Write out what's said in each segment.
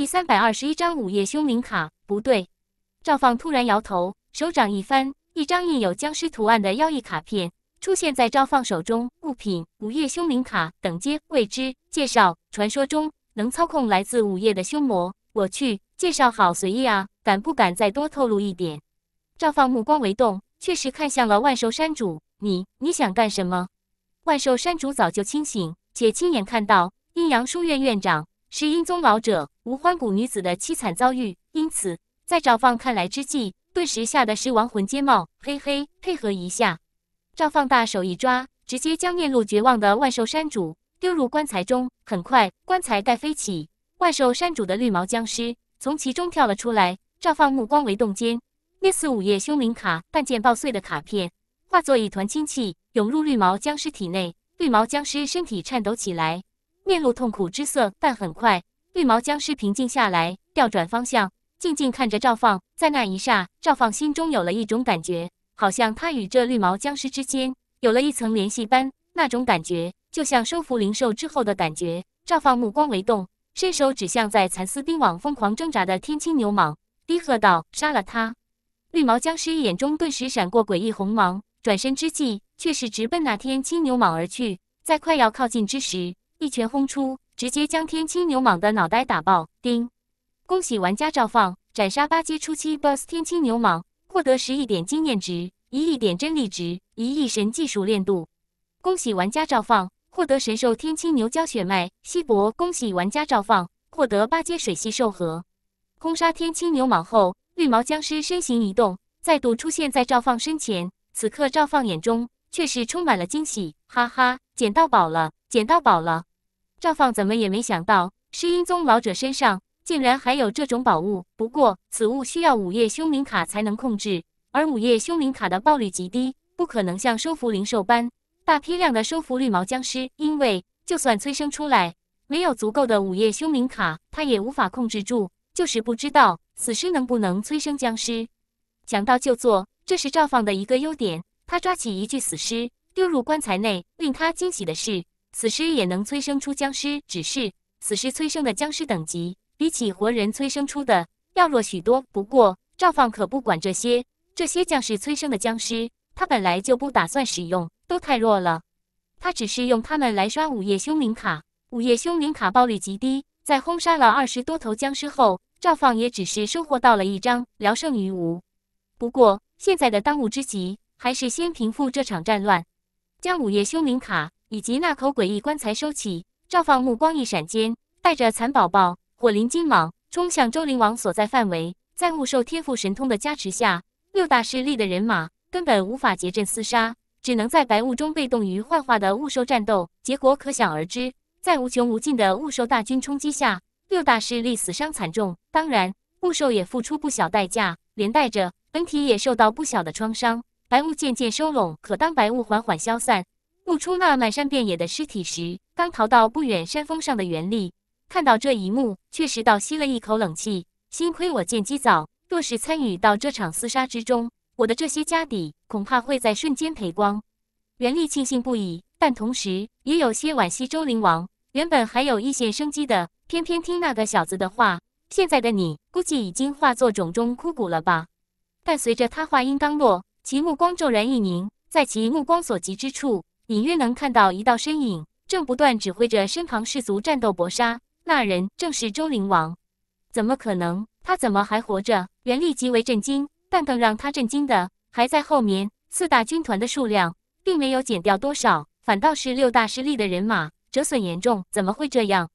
第三百二十一张午夜凶灵卡，不对。赵放突然摇头，手掌一翻，一张印有僵尸图案的妖异卡片出现在赵放手中。物品：午夜凶灵卡，等阶：未知。介绍：传说中能操控来自午夜的凶魔。我去，介绍好随意啊！敢不敢再多透露一点？赵放目光微动，确实看向了万寿山主。你，你想干什么？万寿山主早就清醒，且亲眼看到阴阳书院院长。是英宗老者吴欢谷女子的凄惨遭遇，因此在赵放看来之际，顿时吓得是亡魂皆冒。嘿嘿，配合一下！赵放大手一抓，直接将面露绝望的万寿山主丢入棺材中。很快，棺材盖飞起，万寿山主的绿毛僵尸从其中跳了出来。赵放目光为动间，捏死午夜凶灵卡，半件爆碎的卡片化作一团青气涌入绿毛僵尸体内，绿毛僵尸身体颤抖起来。面露痛苦之色，但很快，绿毛僵尸平静下来，调转方向，静静看着赵放。在那一刹，赵放心中有了一种感觉，好像他与这绿毛僵尸之间有了一层联系般。那种感觉，就像收服灵兽之后的感觉。赵放目光微动，伸手指向在蚕丝冰网疯狂挣扎的天青牛蟒，低喝道：“杀了他！”绿毛僵尸眼中顿时闪过诡异红芒，转身之际，却是直奔那天青牛蟒而去。在快要靠近之时，一拳轰出，直接将天青牛蟒的脑袋打爆。叮，恭喜玩家赵放斩杀八阶初期 BOSS 天青牛蟒，获得十亿点经验值，一亿点真力值，一亿神技熟练度。恭喜玩家赵放获得神兽天青牛蛟血脉稀薄。恭喜玩家赵放获得八阶水系兽核。轰杀天青牛蟒后，绿毛僵尸身形一动，再度出现在赵放身前。此刻赵放眼中却是充满了惊喜，哈哈，捡到宝了，捡到宝了！赵放怎么也没想到，尸阴宗老者身上竟然还有这种宝物。不过，此物需要午夜凶灵卡才能控制，而午夜凶灵卡的爆率极低，不可能像收服灵兽般大批量的收服绿毛僵尸。因为，就算催生出来，没有足够的午夜凶灵卡，他也无法控制住。就是不知道死尸能不能催生僵尸。讲到就做，这是赵放的一个优点。他抓起一具死尸，丢入棺材内。令他惊喜的是。死尸也能催生出僵尸，只是死尸催生的僵尸等级比起活人催生出的要弱许多。不过赵放可不管这些，这些僵尸催生的僵尸他本来就不打算使用，都太弱了。他只是用他们来刷午夜凶灵卡，午夜凶灵卡爆率极低，在轰杀了二十多头僵尸后，赵放也只是收获到了一张，聊胜于无。不过现在的当务之急还是先平复这场战乱，将午夜凶灵卡。以及那口诡异棺材收起，赵放目光一闪间，带着蚕宝宝、火灵金蟒冲向周灵王所在范围。在雾兽天赋神通的加持下，六大势力的人马根本无法结阵厮杀，只能在白雾中被动于幻化的雾兽战斗。结果可想而知，在无穷无尽的雾兽大军冲击下，六大势力死伤惨重。当然，雾兽也付出不小代价，连带着本体也受到不小的创伤。白雾渐渐收拢，可当白雾缓缓消散。露出那满山遍野的尸体时，刚逃到不远山峰上的袁立看到这一幕，确实倒吸了一口冷气。幸亏我见机早，若是参与到这场厮杀之中，我的这些家底恐怕会在瞬间赔光。袁立庆幸不已，但同时也有些惋惜。周灵王原本还有一线生机的，偏偏听那个小子的话，现在的你估计已经化作冢中枯骨了吧？但随着他话音刚落，其目光骤然一凝，在其目光所及之处。隐约能看到一道身影，正不断指挥着身旁士卒战斗搏杀。那人正是周灵王。怎么可能？他怎么还活着？袁立极为震惊，但更让他震惊的还在后面。四大军团的数量并没有减掉多少，反倒是六大势力的人马折损严重。怎么会这样？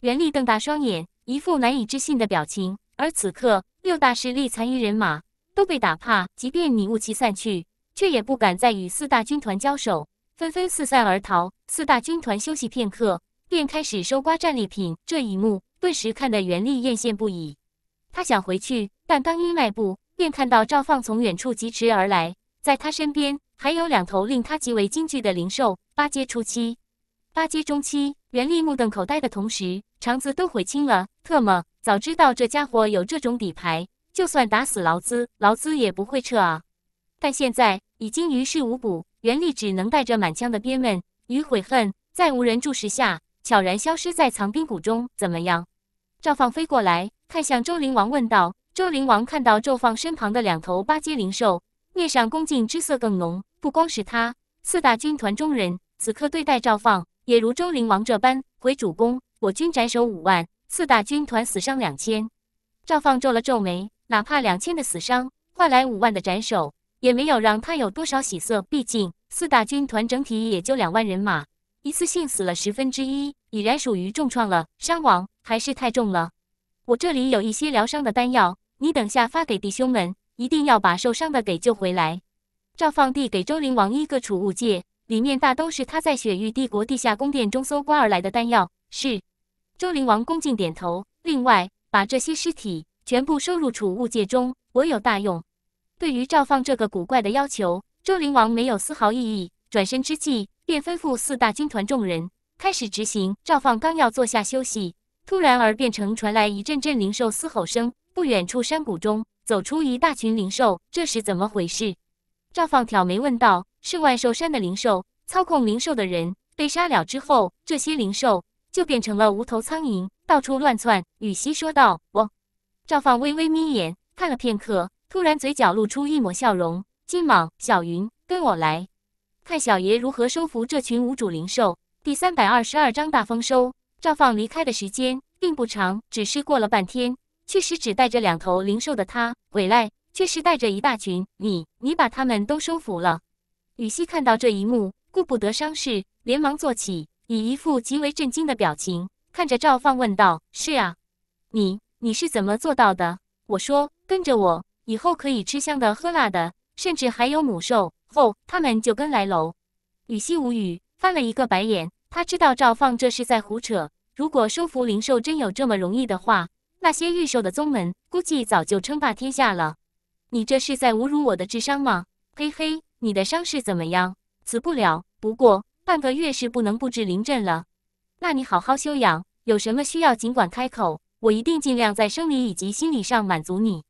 袁立瞪大双眼，一副难以置信的表情。而此刻，六大势力残余人马都被打怕，即便迷雾气散去，却也不敢再与四大军团交手。纷纷四散而逃。四大军团休息片刻，便开始收刮战利品。这一幕顿时看得袁立艳羡不已。他想回去，但刚一迈步，便看到赵放从远处疾驰而来，在他身边还有两头令他极为惊惧的灵兽，八阶初期、八阶中期。袁立目瞪口呆的同时，肠子都悔青了。特么，早知道这家伙有这种底牌，就算打死劳资，劳资也不会撤啊！但现在已经于事无补。袁立只能带着满腔的憋闷与悔恨，在无人注视下悄然消失在藏兵谷中。怎么样？赵放飞过来，看向周灵王问道。周灵王看到赵放身旁的两头八阶灵兽，面上恭敬之色更浓。不光是他，四大军团中人此刻对待赵放也如周灵王这般。回主公，我军斩首五万，四大军团死伤两千。赵放皱了皱眉，哪怕两千的死伤换来五万的斩首，也没有让他有多少喜色。毕竟。四大军团整体也就两万人马，一次性死了十分之一，已然属于重创了，伤亡还是太重了。我这里有一些疗伤的丹药，你等下发给弟兄们，一定要把受伤的给救回来。赵放递给周灵王一个储物戒，里面大都是他在雪域帝国地下宫殿中搜刮而来的丹药。是，周灵王恭敬点头。另外，把这些尸体全部收入储物戒中，我有大用。对于赵放这个古怪的要求。周灵王没有丝毫异议，转身之际便吩咐四大军团众人开始执行。赵放刚要坐下休息，突然耳边城传来一阵阵灵兽嘶吼声。不远处山谷中走出一大群灵兽，这是怎么回事？赵放挑眉问道：“是万兽山的灵兽，操控灵兽的人被杀了之后，这些灵兽就变成了无头苍蝇，到处乱窜。”羽西说道。我。赵放微微眯眼看了片刻，突然嘴角露出一抹笑容。金蟒小云，跟我来，看小爷如何收服这群无主灵兽。第三百二十二章大丰收。赵放离开的时间并不长，只是过了半天，确实只带着两头灵兽的他回来，却是带着一大群。你，你把他们都收服了？羽西看到这一幕，顾不得伤势，连忙坐起，以一副极为震惊的表情看着赵放问道：“是啊，你你是怎么做到的？”我说：“跟着我，以后可以吃香的喝辣的。”甚至还有母兽，后他们就跟来喽。羽西无语，翻了一个白眼。他知道赵放这是在胡扯。如果收服灵兽真有这么容易的话，那些御兽的宗门估计早就称霸天下了。你这是在侮辱我的智商吗？嘿嘿，你的伤势怎么样？死不了，不过半个月是不能布置灵阵了。那你好好休养，有什么需要尽管开口，我一定尽量在生理以及心理上满足你。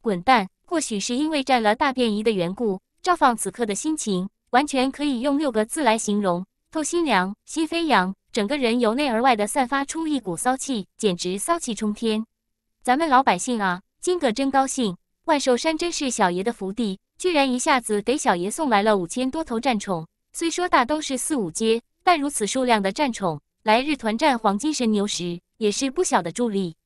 滚蛋！或许是因为占了大便宜的缘故，赵放此刻的心情完全可以用六个字来形容：透心凉，心飞扬，整个人由内而外的散发出一股骚气，简直骚气冲天。咱们老百姓啊，今个真高兴！万寿山真是小爷的福地，居然一下子给小爷送来了五千多头战宠。虽说大都是四五阶，但如此数量的战宠，来日团战黄金神牛时也是不小的助力。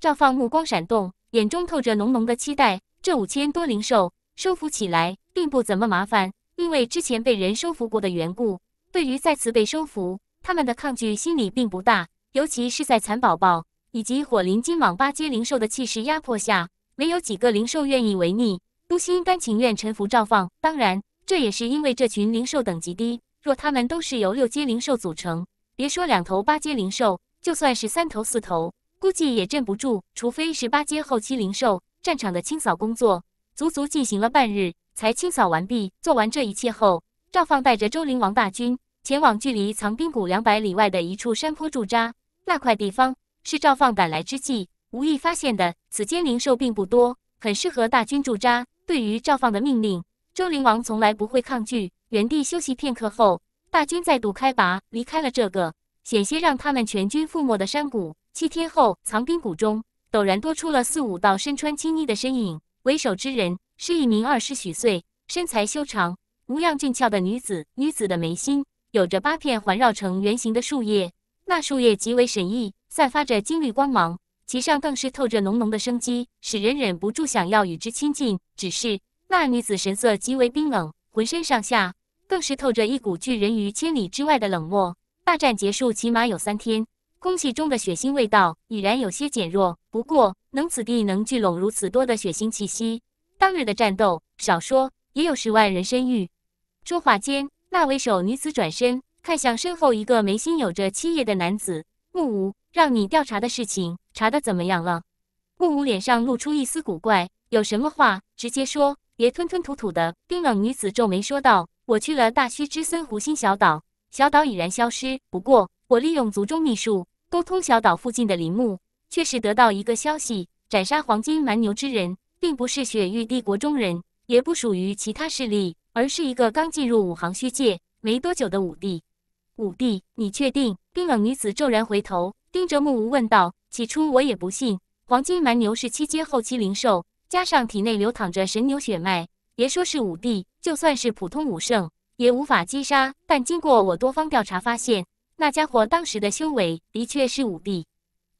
赵放目光闪动，眼中透着浓浓的期待。这五千多灵兽收服起来并不怎么麻烦，因为之前被人收服过的缘故，对于再次被收服，他们的抗拒心理并不大。尤其是在蚕宝宝以及火灵金蟒八阶灵兽的气势压迫下，没有几个灵兽愿意违逆，都心甘情愿臣服照放。当然，这也是因为这群灵兽等级低，若他们都是由六阶灵兽组成，别说两头八阶灵兽，就算是三头四头，估计也镇不住，除非是八阶后期灵兽。战场的清扫工作足足进行了半日，才清扫完毕。做完这一切后，赵放带着周灵王大军前往距离藏兵谷两百里外的一处山坡驻扎。那块地方是赵放赶来之际无意发现的，此间灵兽并不多，很适合大军驻扎。对于赵放的命令，周灵王从来不会抗拒。原地休息片刻后，大军再度开拔，离开了这个险些让他们全军覆没的山谷。七天后，藏兵谷中。陡然多出了四五道身穿青衣的身影，为首之人是一名二十许岁、身材修长、模样俊俏的女子。女子的眉心有着八片环绕成圆形的树叶，那树叶极为神异，散发着金绿光芒，其上更是透着浓浓的生机，使人忍不住想要与之亲近。只是那女子神色极为冰冷，浑身上下更是透着一股拒人于千里之外的冷漠。大战结束起码有三天。空气中的血腥味道已然有些减弱，不过能此地能聚拢如此多的血腥气息，当日的战斗少说也有十万人身遇。说话间，那为首女子转身看向身后一个眉心有着七叶的男子木屋，让你调查的事情查得怎么样了？木屋脸上露出一丝古怪，有什么话直接说，别吞吞吐吐的。冰冷女子皱眉说道：“我去了大虚之森湖心小岛，小岛已然消失，不过。”我利用族中秘术沟通小岛附近的林木，确实得到一个消息：斩杀黄金蛮牛之人，并不是雪域帝国中人，也不属于其他势力，而是一个刚进入五行虚界没多久的武帝。武帝，你确定？冰冷女子骤然回头，盯着木无问道：“起初我也不信，黄金蛮牛是七阶后期灵兽，加上体内流淌着神牛血脉，别说是武帝，就算是普通武圣也无法击杀。但经过我多方调查，发现。”那家伙当时的修为的确是武帝，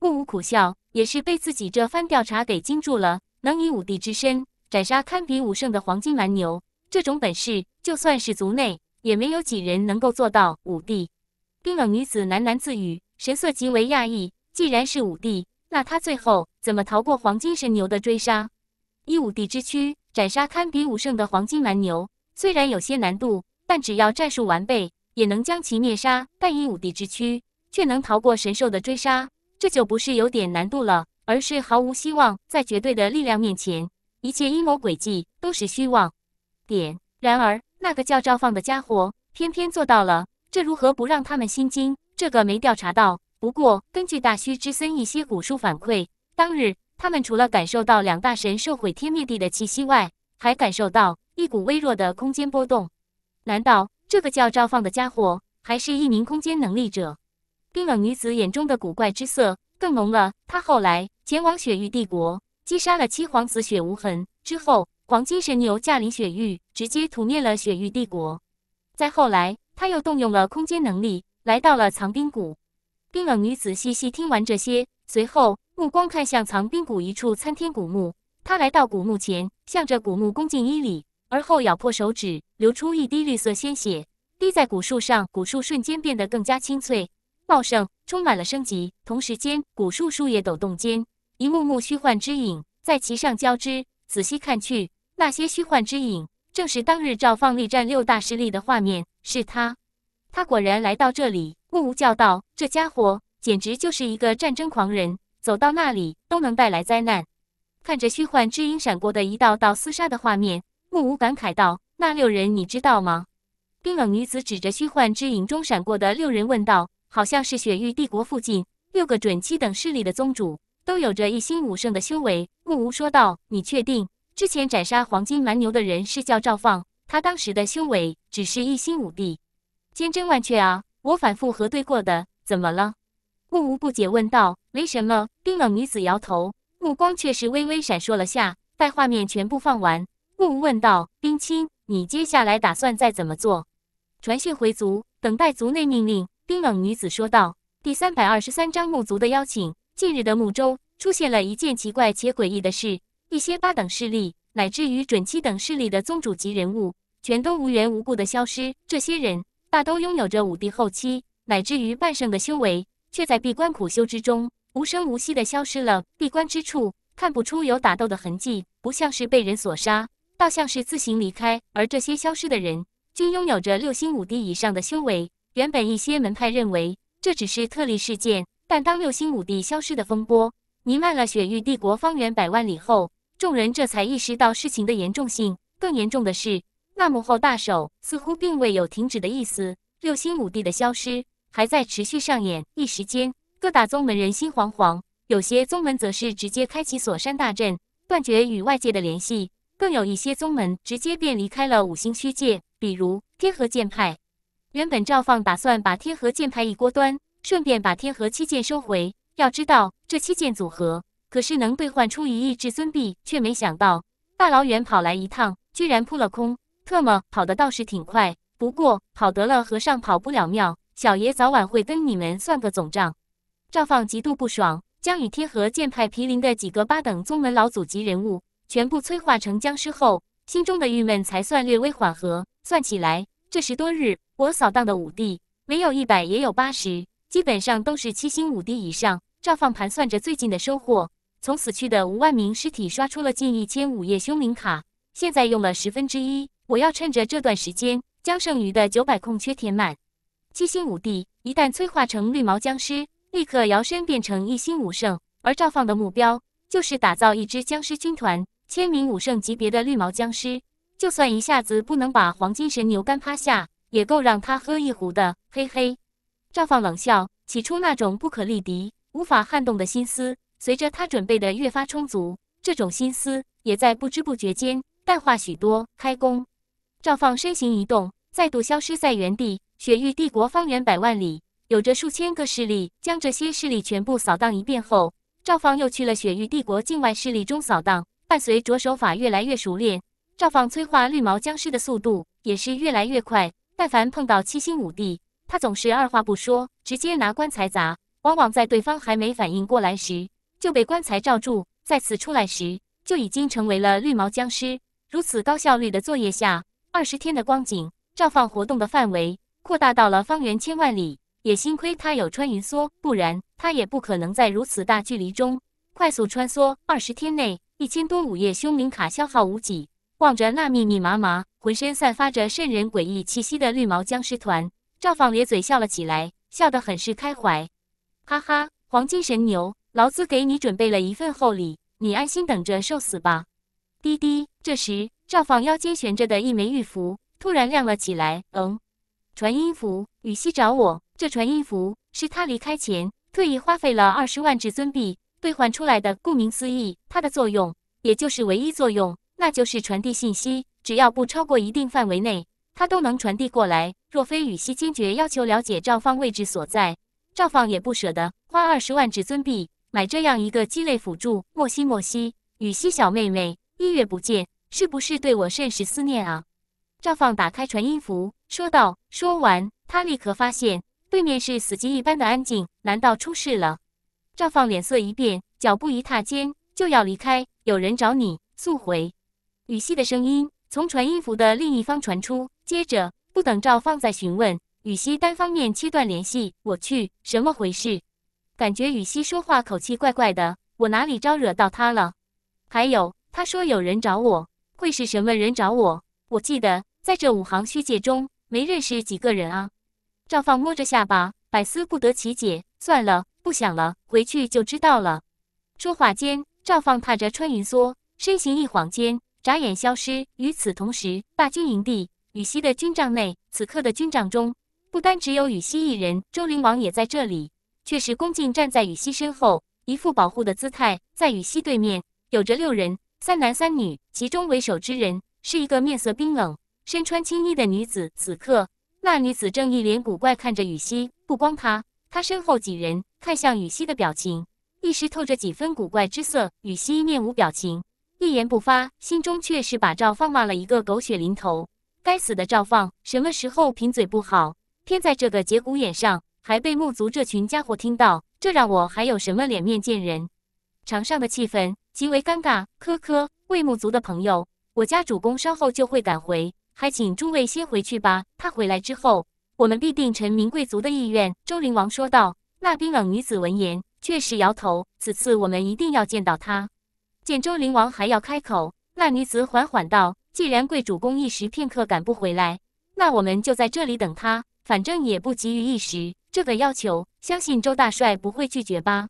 木无苦笑，也是被自己这番调查给惊住了。能以武帝之身斩杀堪比武圣的黄金蛮牛，这种本事就算是族内也没有几人能够做到。武帝冰冷女子喃喃自语，神色极为讶异。既然是武帝，那他最后怎么逃过黄金神牛的追杀？以武帝之躯斩杀堪比武圣的黄金蛮牛，虽然有些难度，但只要战术完备。也能将其灭杀，但以五帝之躯，却能逃过神兽的追杀，这就不是有点难度了，而是毫无希望。在绝对的力量面前，一切阴谋诡计都是虚妄。点。然而，那个叫赵放的家伙，偏偏做到了，这如何不让他们心惊？这个没调查到，不过根据大虚之森一些古书反馈，当日他们除了感受到两大神兽毁天灭地的气息外，还感受到一股微弱的空间波动。难道？这个叫赵放的家伙还是一名空间能力者。冰冷女子眼中的古怪之色更浓了。她后来前往雪域帝国，击杀了七皇子雪无痕之后，黄金神牛驾临雪域，直接屠灭了雪域帝国。再后来，他又动用了空间能力，来到了藏冰谷。冰冷女子细细听完这些，随后目光看向藏冰谷一处参天古墓。她来到古墓前，向着古墓恭敬一礼。而后咬破手指，流出一滴绿色鲜血，滴在古树上，古树瞬间变得更加青翠、茂盛，充满了生机。同时间，古树树叶抖动间，一幕幕虚幻之影在其上交织。仔细看去，那些虚幻之影正是当日赵放力战六大势力的画面。是他，他果然来到这里。木无教道，这家伙简直就是一个战争狂人，走到那里都能带来灾难。看着虚幻之影闪过的一道道厮杀的画面。木无感慨道：“那六人你知道吗？”冰冷女子指着虚幻之影中闪过的六人问道：“好像是雪域帝国附近六个准七等势力的宗主，都有着一星武圣的修为。”木无说道：“你确定？之前斩杀黄金蛮牛的人是叫赵放，他当时的修为只是一星武帝。”“千真万确啊，我反复核对过的。”“怎么了？”木无不解问道。“没什么？”冰冷女子摇头，目光却是微微闪烁了下，待画面全部放完。木无问道：“冰清，你接下来打算再怎么做？”传讯回族，等待族内命令。冰冷女子说道：“第三百二十三章木族的邀请。近日的木州出现了一件奇怪且诡异的事：一些八等势力，乃至于准七等势力的宗主级人物，全都无缘无故的消失。这些人大都拥有着武帝后期，乃至于半圣的修为，却在闭关苦修之中无声无息的消失了。闭关之处看不出有打斗的痕迹，不像是被人所杀。”倒像是自行离开，而这些消失的人，均拥有着六星五帝以上的修为。原本一些门派认为这只是特例事件，但当六星五帝消失的风波弥漫了雪域帝国方圆百万里后，众人这才意识到事情的严重性。更严重的是，那幕后大手似乎并未有停止的意思，六星五帝的消失还在持续上演。一时间，各大宗门人心惶惶，有些宗门则是直接开启锁山大阵，断绝与外界的联系。更有一些宗门直接便离开了五星虚界，比如天河剑派。原本赵放打算把天河剑派一锅端，顺便把天河七剑收回。要知道，这七剑组合可是能兑换出一亿至尊币，却没想到大老远跑来一趟，居然扑了空。特么，跑得倒是挺快，不过跑得了和尚跑不了庙，小爷早晚会跟你们算个总账。赵放极度不爽，将与天河剑派毗邻的几个八等宗门老祖级人物。全部催化成僵尸后，心中的郁闷才算略微缓和。算起来，这十多日我扫荡的五帝，没有一百也有八十，基本上都是七星五帝以上。赵放盘算着最近的收获，从死去的五万名尸体刷出了近一千五叶凶灵卡，现在用了十分之一。我要趁着这段时间，将剩余的九百空缺填满。七星五帝一旦催化成绿毛僵尸，立刻摇身变成一星五圣，而赵放的目标就是打造一支僵尸军团。千名武圣级别的绿毛僵尸，就算一下子不能把黄金神牛干趴下，也够让他喝一壶的。嘿嘿，赵放冷笑。起初那种不可力敌、无法撼动的心思，随着他准备的越发充足，这种心思也在不知不觉间淡化许多。开弓，赵放身形一动，再度消失在原地。雪域帝国方圆百万里，有着数千个势力。将这些势力全部扫荡一遍后，赵放又去了雪域帝国境外势力中扫荡。伴随着手法越来越熟练，赵放催化绿毛僵尸的速度也是越来越快。但凡碰到七星武帝，他总是二话不说，直接拿棺材砸。往往在对方还没反应过来时，就被棺材罩住。再次出来时，就已经成为了绿毛僵尸。如此高效率的作业下，二十天的光景，赵放活动的范围扩大到了方圆千万里。也幸亏他有穿云梭，不然他也不可能在如此大距离中快速穿梭。二十天内。一千多午夜凶灵卡消耗无几，望着那密密麻麻、浑身散发着渗人诡异气息的绿毛僵尸团，赵放咧嘴笑了起来，笑得很是开怀。哈哈，黄金神牛，劳资给你准备了一份厚礼，你安心等着受死吧。滴滴，这时赵放腰间悬着的一枚玉符突然亮了起来。嗯，传音符，羽西找我。这传音符是他离开前特意花费了二十万至尊币。兑换出来的，顾名思义，它的作用也就是唯一作用，那就是传递信息。只要不超过一定范围内，它都能传递过来。若非羽西坚决要求了解赵放位置所在，赵放也不舍得花二十万至尊币买这样一个鸡肋辅助。莫西莫西，羽西小妹妹，一月不见，是不是对我甚是思念啊？赵放打开传音符，说道。说完，他立刻发现对面是死寂一般的安静，难道出事了？赵放脸色一变，脚步一踏间就要离开。有人找你，速回！羽西的声音从传音符的另一方传出。接着，不等赵放再询问，羽西单方面切断联系。我去，什么回事？感觉羽西说话口气怪怪的，我哪里招惹到他了？还有，他说有人找我，会是什么人找我？我记得在这五行虚界中没认识几个人啊。赵放摸着下巴，百思不得其解。算了。不想了，回去就知道了。说话间，赵放踏着穿云梭，身形一晃间，眨眼消失。与此同时，大军营地，羽西的军帐内，此刻的军帐中不单只有羽西一人，周灵王也在这里，却是恭敬站在羽西身后，一副保护的姿态。在羽西对面，有着六人，三男三女，其中为首之人是一个面色冰冷、身穿青衣的女子。此刻，那女子正一脸古怪看着羽西，不光她。他身后几人看向羽西的表情，一时透着几分古怪之色。羽西面无表情，一言不发，心中却是把赵放骂了一个狗血淋头。该死的赵放，什么时候贫嘴不好？偏在这个节骨眼上，还被木族这群家伙听到，这让我还有什么脸面见人？场上的气氛极为尴尬。科科，魏木族的朋友，我家主公稍后就会赶回，还请诸位先回去吧。他回来之后。我们必定臣民贵族的意愿。”周灵王说道。那冰冷女子闻言，确实摇头。此次我们一定要见到她。”见周灵王还要开口，那女子缓缓道：“既然贵主公一时片刻赶不回来，那我们就在这里等他。反正也不急于一时，这个要求，相信周大帅不会拒绝吧？”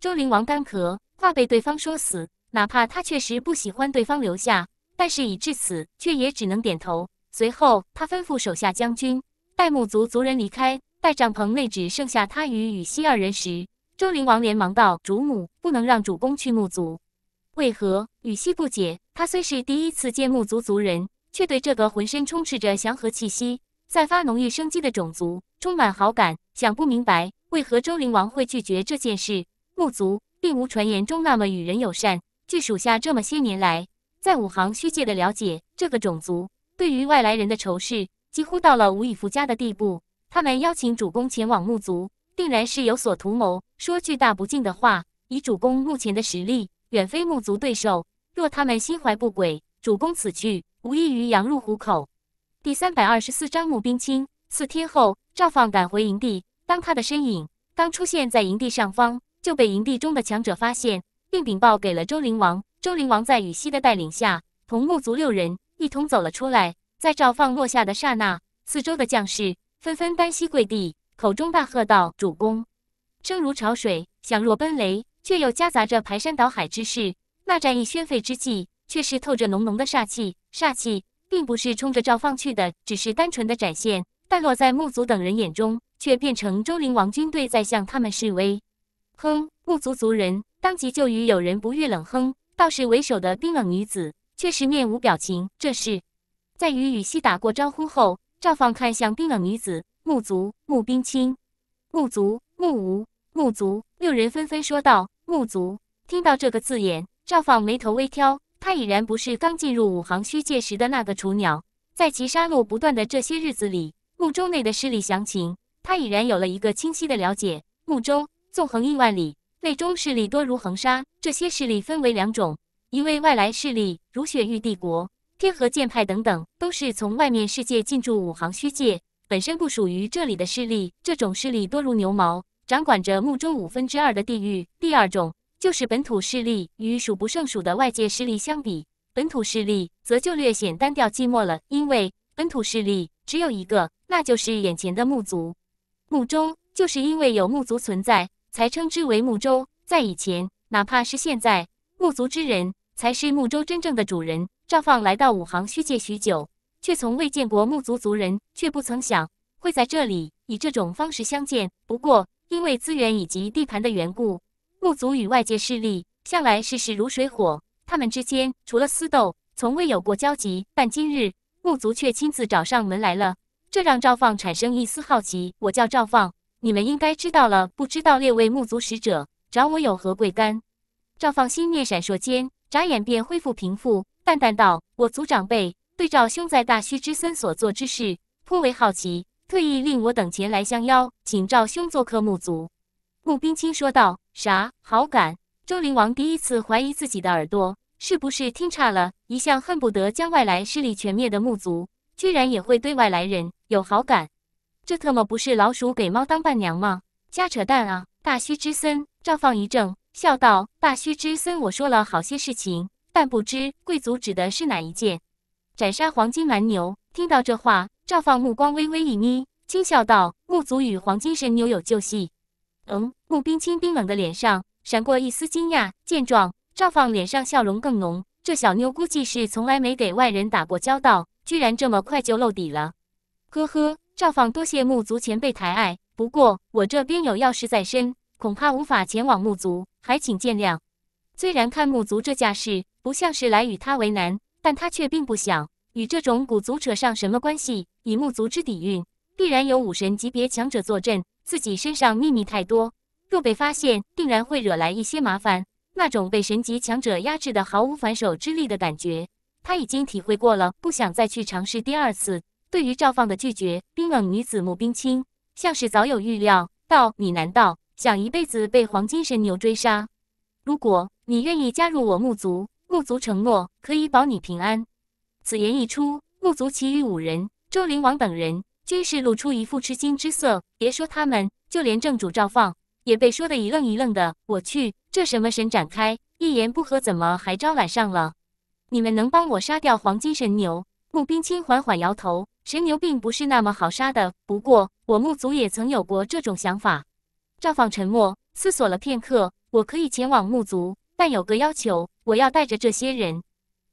周灵王干咳，怕被对方说死。哪怕他确实不喜欢对方留下，但事已至此，却也只能点头。随后，他吩咐手下将军。待木族族人离开，待帐篷内只剩下他与羽西二人时，周灵王连忙道：“主母，不能让主公去木族。为何？”羽西不解。他虽是第一次见木族族人，却对这个浑身充斥着祥和气息、散发浓郁生机的种族充满好感，想不明白为何周灵王会拒绝这件事。木族并无传言中那么与人友善。据属下这么些年来在五行虚界的了解，这个种族对于外来人的仇视。几乎到了无以复加的地步。他们邀请主公前往木族，定然是有所图谋。说句大不敬的话，以主公目前的实力，远非木族对手。若他们心怀不轨，主公此去，无异于羊入虎口。第三百二十四章木兵清。四天后，赵放赶回营地。当他的身影刚出现在营地上方，就被营地中的强者发现，并禀报给了周灵王。周灵王在羽西的带领下，同木族六人一同走了出来。在赵放落下的刹那，四周的将士纷纷单膝跪地，口中大喝道：“主公！”声如潮水，响若奔雷，却又夹杂着排山倒海之势。那战意宣沸之际，却是透着浓浓的煞气。煞气并不是冲着赵放去的，只是单纯的展现。但落在木族等人眼中，却变成周灵王军队在向他们示威。哼！木族族人当即就与友人不遇冷哼，倒是为首的冰冷女子，却是面无表情。这是。在与羽西打过招呼后，赵放看向冰冷女子木族木冰清、木族木无、木族六人，纷纷说道：“木族。”听到这个字眼，赵放眉头微挑。他已然不是刚进入五行虚界时的那个雏鸟，在其杀戮不断的这些日子里，木州内的势力详情，他已然有了一个清晰的了解。木州纵横亿万里，内中势力多如恒沙。这些势力分为两种：一位外来势力，如雪域帝国。天河剑派等等，都是从外面世界进驻五行虚界，本身不属于这里的势力。这种势力多如牛毛，掌管着木州五分之二的地域。第二种就是本土势力，与数不胜数的外界势力相比，本土势力则就略显单调寂寞了。因为本土势力只有一个，那就是眼前的木族。木州就是因为有木族存在，才称之为木州。在以前，哪怕是现在，木族之人，才是木州真正的主人。赵放来到五行虚界许久，却从未见过木族族人，却不曾想会在这里以这种方式相见。不过，因为资源以及地盘的缘故，木族与外界势力向来事事如水火，他们之间除了私斗，从未有过交集。但今日木族却亲自找上门来了，这让赵放产生一丝好奇。我叫赵放，你们应该知道了。不知道列位木族使者找我有何贵干？赵放心念闪烁间，眨眼便恢复平复。淡淡道：“我族长辈对赵兄在大虚之森所做之事颇为好奇，特意令我等前来相邀，请赵兄做客木族。”穆冰清说道：“啥好感？”周灵王第一次怀疑自己的耳朵是不是听差了。一向恨不得将外来势力全灭的木族，居然也会对外来人有好感，这特么不是老鼠给猫当伴娘吗？瞎扯淡啊！大虚之森，赵放一怔，笑道：“大虚之森，我说了好些事情。”但不知贵族指的是哪一件？斩杀黄金蛮牛。听到这话，赵放目光微微一眯，轻笑道：“木族与黄金神牛有旧隙。”嗯，木冰清冰冷的脸上闪过一丝惊讶。见状，赵放脸上笑容更浓。这小妞估计是从来没给外人打过交道，居然这么快就露底了。呵呵，赵放多谢木族前辈抬爱，不过我这边有要事在身，恐怕无法前往木族，还请见谅。虽然看木族这架势不像是来与他为难，但他却并不想与这种古族扯上什么关系。以木族之底蕴，必然有武神级别强者坐镇，自己身上秘密太多，若被发现，定然会惹来一些麻烦。那种被神级强者压制的毫无反手之力的感觉，他已经体会过了，不想再去尝试第二次。对于赵放的拒绝，冰冷女子木冰清像是早有预料，道：“你难道想一辈子被黄金神牛追杀？”如果你愿意加入我木族，木族承诺可以保你平安。此言一出，木族其余五人、周灵王等人均是露出一副吃惊之色。别说他们，就连正主赵放也被说的一愣一愣的。我去，这什么神展开？一言不合怎么还招揽上了？你们能帮我杀掉黄金神牛？木冰清缓缓摇头，神牛并不是那么好杀的。不过，我木族也曾有过这种想法。赵放沉默，思索了片刻。我可以前往木族，但有个要求，我要带着这些人。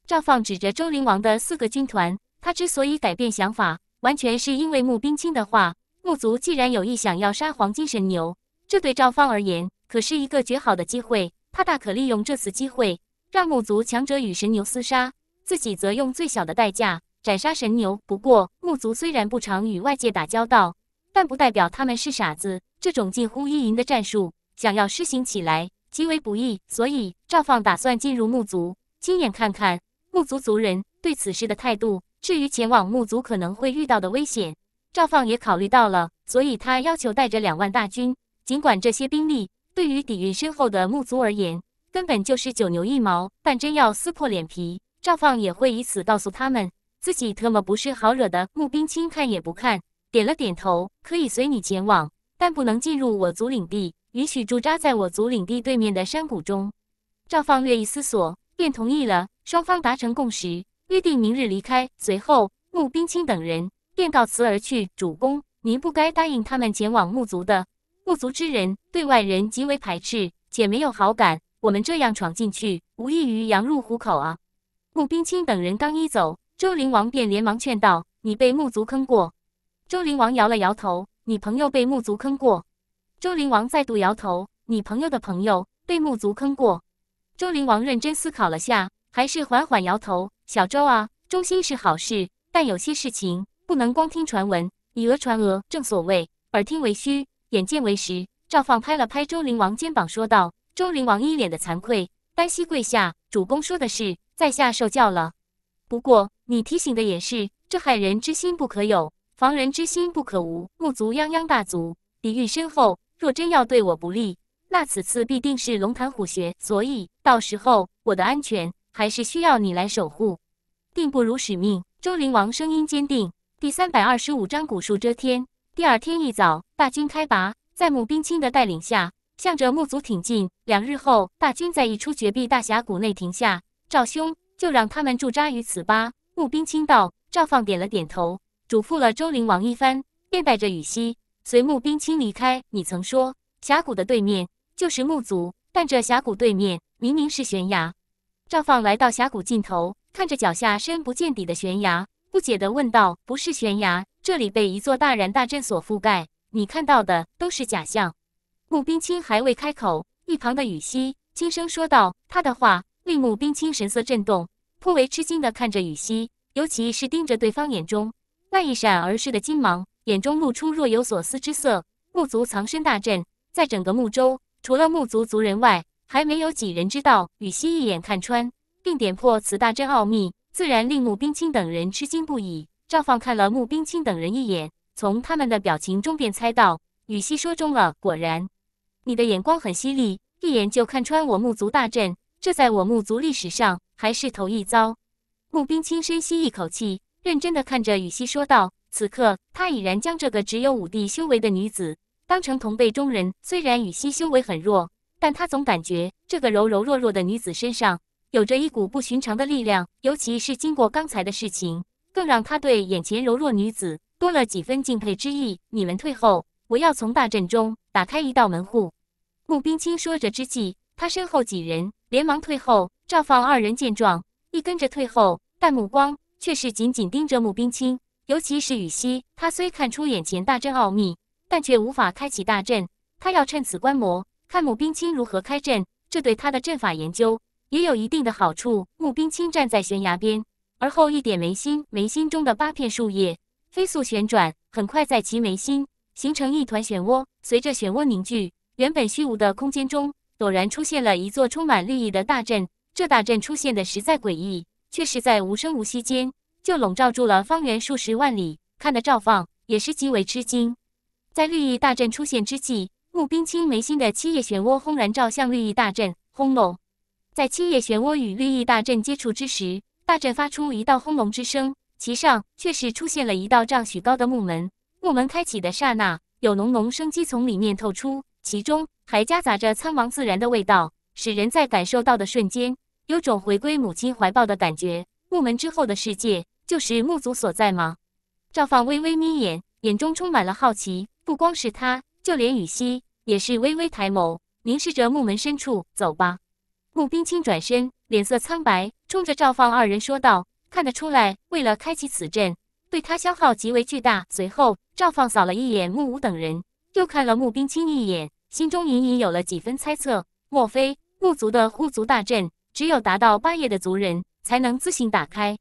赵放指着周灵王的四个军团。他之所以改变想法，完全是因为穆冰清的话。木族既然有意想要杀黄金神牛，这对赵放而言可是一个绝好的机会。他大可利用这次机会，让木族强者与神牛厮杀，自己则用最小的代价斩杀神牛。不过，木族虽然不常与外界打交道，但不代表他们是傻子。这种近乎意淫的战术。想要施行起来极为不易，所以赵放打算进入木族，亲眼看看木族族人对此事的态度。至于前往木族可能会遇到的危险，赵放也考虑到了，所以他要求带着两万大军。尽管这些兵力对于底蕴深厚的木族而言根本就是九牛一毛，但真要撕破脸皮，赵放也会以此告诉他们自己特么不是好惹的。木兵清看也不看，点了点头，可以随你前往，但不能进入我族领地。允许驻扎在我族领地对面的山谷中，赵放略一思索便同意了。双方达成共识，约定明日离开。随后，穆冰清等人便告辞而去。主公，您不该答应他们前往穆族的。穆族之人对外人极为排斥，且没有好感。我们这样闯进去，无异于羊入虎口啊！穆冰清等人刚一走，周灵王便连忙劝道：“你被穆族坑过？”周灵王摇了摇头：“你朋友被穆族坑过。”周灵王再度摇头：“你朋友的朋友被木族坑过。”周灵王认真思考了下，还是缓缓摇头：“小周啊，忠心是好事，但有些事情不能光听传闻，以讹传讹。正所谓耳听为虚，眼见为实。”赵放拍了拍周灵王肩膀，说道：“周灵王一脸的惭愧，单膝跪下：‘主公说的是，在下受教了。不过你提醒的也是，这害人之心不可有，防人之心不可无。’木族泱泱大族，底蕴深厚。”若真要对我不利，那此次必定是龙潭虎穴，所以到时候我的安全还是需要你来守护，定不辱使命。周灵王声音坚定。第三百二十五章古树遮天。第二天一早，大军开拔，在穆冰清的带领下，向着木族挺进。两日后，大军在一处绝壁大峡谷内停下。赵兄，就让他们驻扎于此吧。穆冰清道。赵放点了点头，嘱咐了周灵王一番，便带着羽西。随木冰清离开，你曾说峡谷的对面就是木族，但这峡谷对面明明是悬崖。赵放来到峡谷尽头，看着脚下深不见底的悬崖，不解地问道：“不是悬崖，这里被一座大然大阵所覆盖，你看到的都是假象。”木冰清还未开口，一旁的羽西轻声说道。他的话令木冰清神色震动，颇为吃惊地看着羽西，尤其是盯着对方眼中那一闪而逝的金芒。眼中露出若有所思之色。木族藏身大阵，在整个木州，除了木族族人外，还没有几人知道。羽西一眼看穿，并点破此大阵奥秘，自然令木冰清等人吃惊不已。赵放看了木冰清等人一眼，从他们的表情中便猜到，羽西说中了。果然，你的眼光很犀利，一眼就看穿我木族大阵，这在我木族历史上还是头一遭。木冰清深吸一口气，认真的看着羽西说道。此刻，他已然将这个只有五帝修为的女子当成同辈中人。虽然羽熙修为很弱，但他总感觉这个柔柔弱弱的女子身上有着一股不寻常的力量。尤其是经过刚才的事情，更让他对眼前柔弱女子多了几分敬佩之意。你们退后，我要从大阵中打开一道门户。穆冰清说着之际，他身后几人连忙退后。赵放二人见状，亦跟着退后，但目光却是紧紧盯着穆冰清。尤其是羽西，他虽看出眼前大阵奥秘，但却无法开启大阵。他要趁此观摩，看木冰清如何开阵。这对他的阵法研究也有一定的好处。木冰清站在悬崖边，而后一点眉心，眉心中的八片树叶飞速旋转，很快在其眉心形成一团漩涡。随着漩涡凝聚，原本虚无的空间中，陡然出现了一座充满绿意的大阵。这大阵出现的实在诡异，却是在无声无息间。就笼罩住了方圆数十万里，看得赵放也是极为吃惊。在绿意大阵出现之际，穆冰清眉心的七叶漩涡轰然照向绿意大阵，轰隆。在七叶漩涡与绿意大阵接触之时，大阵发出一道轰隆之声，其上却是出现了一道丈许高的木门。木门开启的刹那，有浓浓生机从里面透出，其中还夹杂着苍茫自然的味道，使人在感受到的瞬间，有种回归母亲怀抱的感觉。木门之后的世界。就是木族所在吗？赵放微微眯眼，眼中充满了好奇。不光是他，就连羽西也是微微抬眸，凝视着木门深处。走吧。穆冰清转身，脸色苍白，冲着赵放二人说道：“看得出来，为了开启此阵，对他消耗极为巨大。”随后，赵放扫了一眼木武等人，又看了穆冰清一眼，心中隐隐有了几分猜测：莫非木族的护族大阵，只有达到八叶的族人才能自行打开？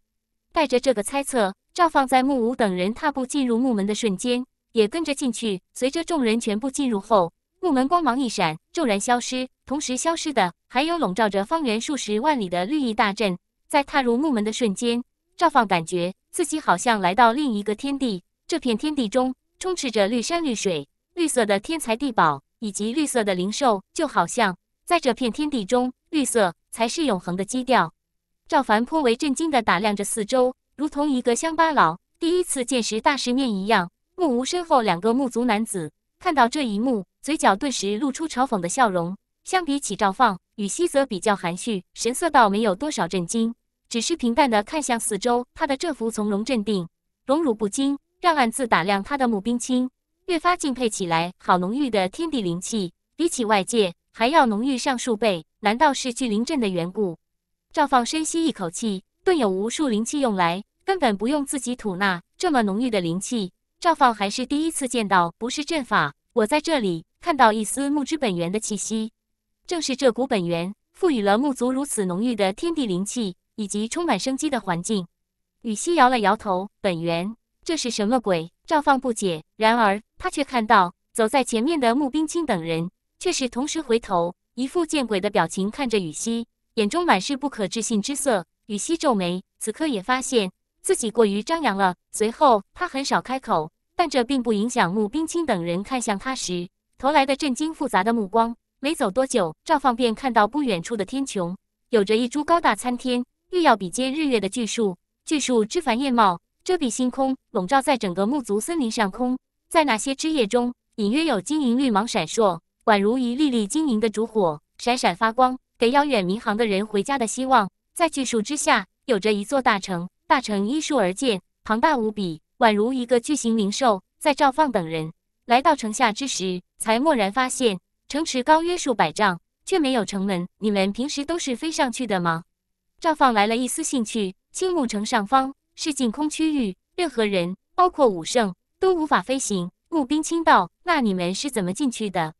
带着这个猜测，赵放在木武等人踏步进入木门的瞬间，也跟着进去。随着众人全部进入后，木门光芒一闪，骤然消失。同时消失的，还有笼罩着方圆数十万里的绿意大阵。在踏入木门的瞬间，赵放感觉自己好像来到另一个天地。这片天地中，充斥着绿山绿水、绿色的天才地宝以及绿色的灵兽，就好像在这片天地中，绿色才是永恒的基调。赵凡颇为震惊地打量着四周，如同一个乡巴佬第一次见识大世面一样。木无身后两个木族男子看到这一幕，嘴角顿时露出嘲讽的笑容。相比起赵放与西泽比较含蓄，神色倒没有多少震惊，只是平淡地看向四周。他的这副从容镇定、荣辱不惊，让暗自打量他的木冰清越发敬佩起来。好浓郁的天地灵气，比起外界还要浓郁上数倍，难道是巨灵阵的缘故？赵放深吸一口气，顿有无数灵气用来，根本不用自己吐纳。这么浓郁的灵气，赵放还是第一次见到。不是阵法，我在这里看到一丝木之本源的气息，正是这股本源赋予了木族如此浓郁的天地灵气以及充满生机的环境。羽西摇了摇头，本源，这是什么鬼？赵放不解。然而他却看到走在前面的木冰清等人，却是同时回头，一副见鬼的表情看着羽西。眼中满是不可置信之色，羽西皱眉，此刻也发现自己过于张扬了。随后他很少开口，但这并不影响穆冰清等人看向他时投来的震惊复杂的目光。没走多久，赵放便看到不远处的天穹有着一株高大参天，欲要比肩日月的巨树。巨树枝繁叶茂，遮蔽星空，笼罩在整个木族森林上空。在那些枝叶中，隐约有晶莹绿芒闪烁，宛如一粒粒晶莹的烛火，闪闪发光。给遥远民航的人回家的希望，在巨树之下有着一座大城，大城依树而建，庞大无比，宛如一个巨型灵兽。在赵放等人来到城下之时，才蓦然发现，城池高约数百丈，却没有城门。你们平时都是飞上去的吗？赵放来了一丝兴趣。青木城上方是禁空区域，任何人，包括武圣，都无法飞行。穆冰清道：“那你们是怎么进去的？”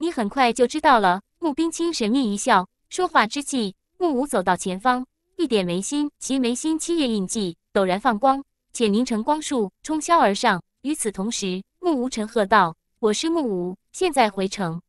你很快就知道了。穆冰清神秘一笑。说话之际，木无走到前方，一点眉心，其眉心七叶印记陡然放光，且凝成光束冲霄而上。与此同时，木无沉喝道：“我是木无，现在回城，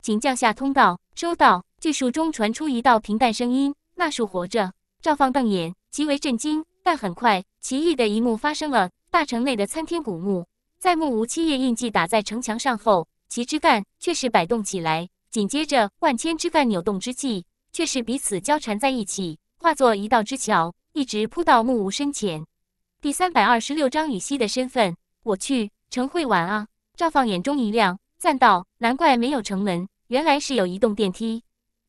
请降下通道。”收到。巨树中传出一道平淡声音：“那树活着。”赵放瞪眼，极为震惊。但很快，奇异的一幕发生了：大城内的参天古木，在木无七叶印记打在城墙上后，其枝干却是摆动起来。紧接着，万千枝干扭动之际，却是彼此交缠在一起，化作一道之桥，一直铺到木屋身前。第三百二十六章羽西的身份，我去，城会玩啊！赵放眼中一亮，赞道：“难怪没有城门，原来是有移动电梯。”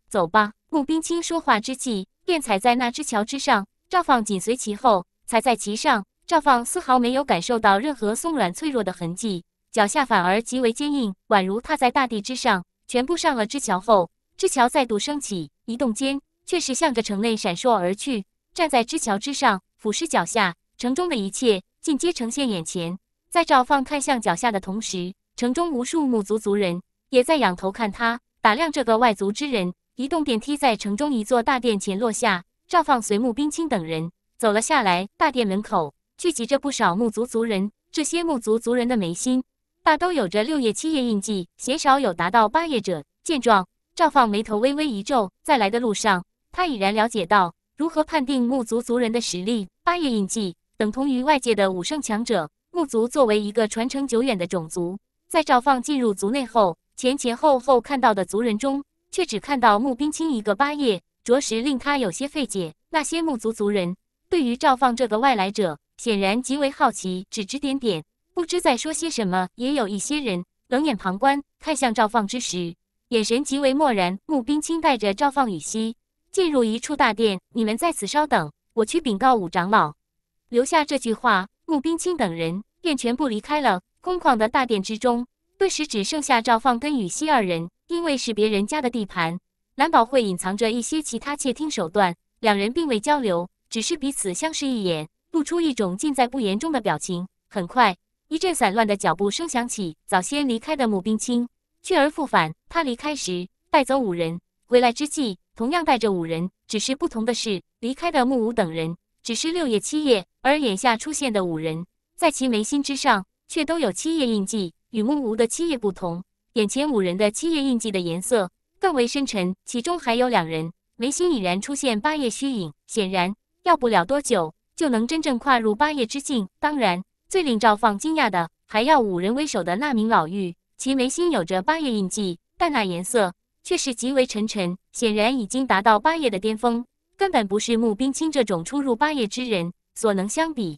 走吧。穆冰清说话之际，便踩在那枝桥之上，赵放紧随其后，踩在其上。赵放丝毫没有感受到任何松软脆弱的痕迹，脚下反而极为坚硬，宛如踏在大地之上。全部上了支桥后，支桥再度升起，移动间却是向着城内闪烁而去。站在支桥之上，俯视脚下城中的一切，尽皆呈现眼前。在赵放看向脚下的同时，城中无数木族族人也在仰头看他，打量这个外族之人。移动电梯在城中一座大殿前落下，赵放随穆冰清等人走了下来。大殿门口聚集着不少木族族人，这些木族族人的眉心。大都有着六叶、七叶印记，鲜少有达到八叶者。见状，赵放眉头微微一皱。在来的路上，他已然了解到如何判定木族族人的实力。八叶印记等同于外界的武圣强者。木族作为一个传承久远的种族，在赵放进入族内后，前前后后看到的族人中，却只看到木冰清一个八叶，着实令他有些费解。那些木族族人对于赵放这个外来者，显然极为好奇，指指点点。不知在说些什么，也有一些人冷眼旁观。看向赵放之时，眼神极为漠然。穆冰清带着赵放、羽熙进入一处大殿，你们在此稍等，我去禀告五长老。留下这句话，穆冰清等人便全部离开了空旷的大殿之中。顿时只剩下赵放跟雨熙二人。因为是别人家的地盘，蓝宝会隐藏着一些其他窃听手段。两人并未交流，只是彼此相视一眼，露出一种尽在不言中的表情。很快。一阵散乱的脚步声响起，早先离开的母冰清去而复返。他离开时带走五人，回来之际同样带着五人，只是不同的是，离开的木无等人只是六叶七叶，而眼下出现的五人，在其眉心之上却都有七叶印记，与木无的七叶不同。眼前五人的七叶印记的颜色更为深沉，其中还有两人眉心已然出现八叶虚影，显然要不了多久就能真正跨入八叶之境。当然。最令赵放惊讶的，还要五人为首的那名老妪，其眉心有着八叶印记，但那颜色却是极为沉沉，显然已经达到八叶的巅峰，根本不是穆冰清这种初入八叶之人所能相比。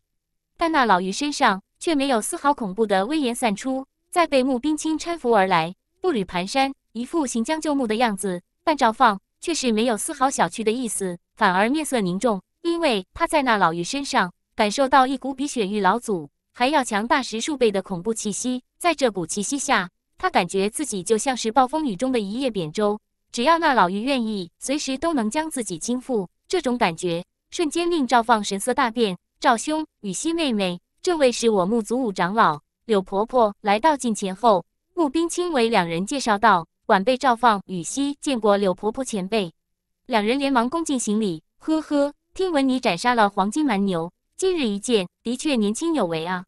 但那老妪身上却没有丝毫恐怖的威严散出，在被穆冰清搀扶而来，步履蹒跚，一副行将就木的样子。但赵放却是没有丝毫小觑的意思，反而面色凝重，因为他在那老妪身上感受到一股比雪域老祖。还要强大十数倍的恐怖气息，在这股气息下，他感觉自己就像是暴风雨中的一叶扁舟，只要那老妪愿意，随时都能将自己倾覆。这种感觉瞬间令赵放神色大变。赵兄，羽西妹妹，这位是我木祖武长老柳婆婆。来到近前后，木冰清为两人介绍道：“晚辈赵放、羽西，见过柳婆婆前辈。”两人连忙恭敬行礼。呵呵，听闻你斩杀了黄金蛮牛。今日一见，的确年轻有为啊！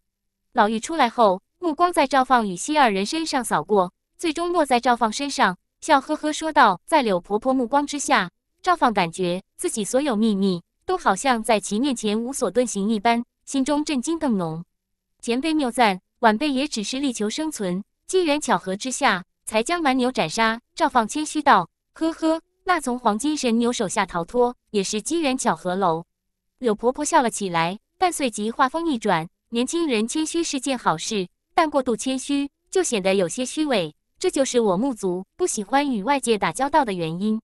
老妪出来后，目光在赵放与西二人身上扫过，最终落在赵放身上，笑呵呵说道：“在柳婆婆目光之下，赵放感觉自己所有秘密都好像在其面前无所遁形一般，心中震惊更浓。前辈谬赞，晚辈也只是力求生存，机缘巧合之下才将蛮牛斩杀。”赵放谦虚道：“呵呵，那从黄金神牛手下逃脱，也是机缘巧合喽。”柳婆婆笑了起来，但随即话锋一转：“年轻人谦虚是件好事，但过度谦虚就显得有些虚伪。这就是我木族不喜欢与外界打交道的原因。”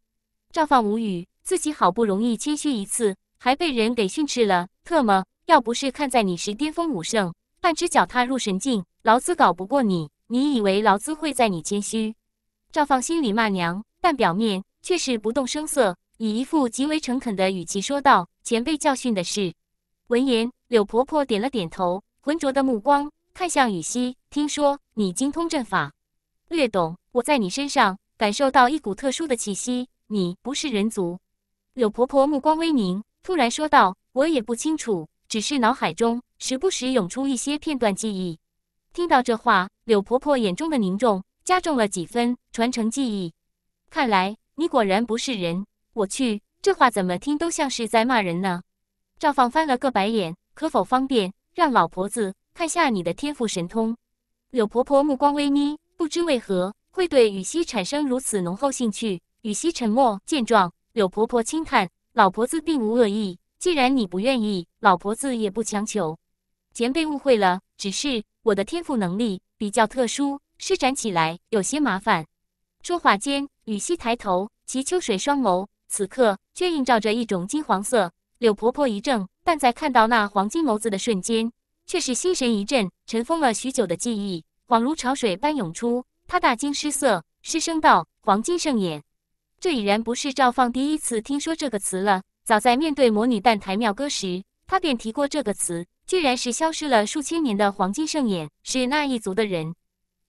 赵放无语，自己好不容易谦虚一次，还被人给训斥了。特么，要不是看在你是巅峰武圣，半只脚踏入神境，劳资搞不过你，你以为劳资会在你谦虚？赵放心里骂娘，但表面却是不动声色，以一副极为诚恳的语气说道。前辈教训的是。闻言，柳婆婆点了点头，浑浊的目光看向雨熙。听说你精通阵法，略懂。我在你身上感受到一股特殊的气息，你不是人族。柳婆婆目光微凝，突然说道：“我也不清楚，只是脑海中时不时涌出一些片段记忆。”听到这话，柳婆婆眼中的凝重加重了几分。传承记忆，看来你果然不是人。我去。这话怎么听都像是在骂人呢！赵放翻了个白眼。可否方便让老婆子看下你的天赋神通？柳婆婆目光微眯，不知为何会对羽西产生如此浓厚兴趣。羽西沉默。见状，柳婆婆轻叹：“老婆子并无恶意，既然你不愿意，老婆子也不强求。”前辈误会了，只是我的天赋能力比较特殊，施展起来有些麻烦。说话间，羽西抬头，齐秋水双眸。此刻却映照着一种金黄色。柳婆婆一怔，但在看到那黄金眸子的瞬间，却是心神一震，尘封了许久的记忆恍如潮水般涌出。她大惊失色，失声道：“黄金圣眼！”这已然不是赵放第一次听说这个词了。早在面对魔女蛋台妙歌时，他便提过这个词。居然是消失了数千年的黄金圣眼，是那一族的人。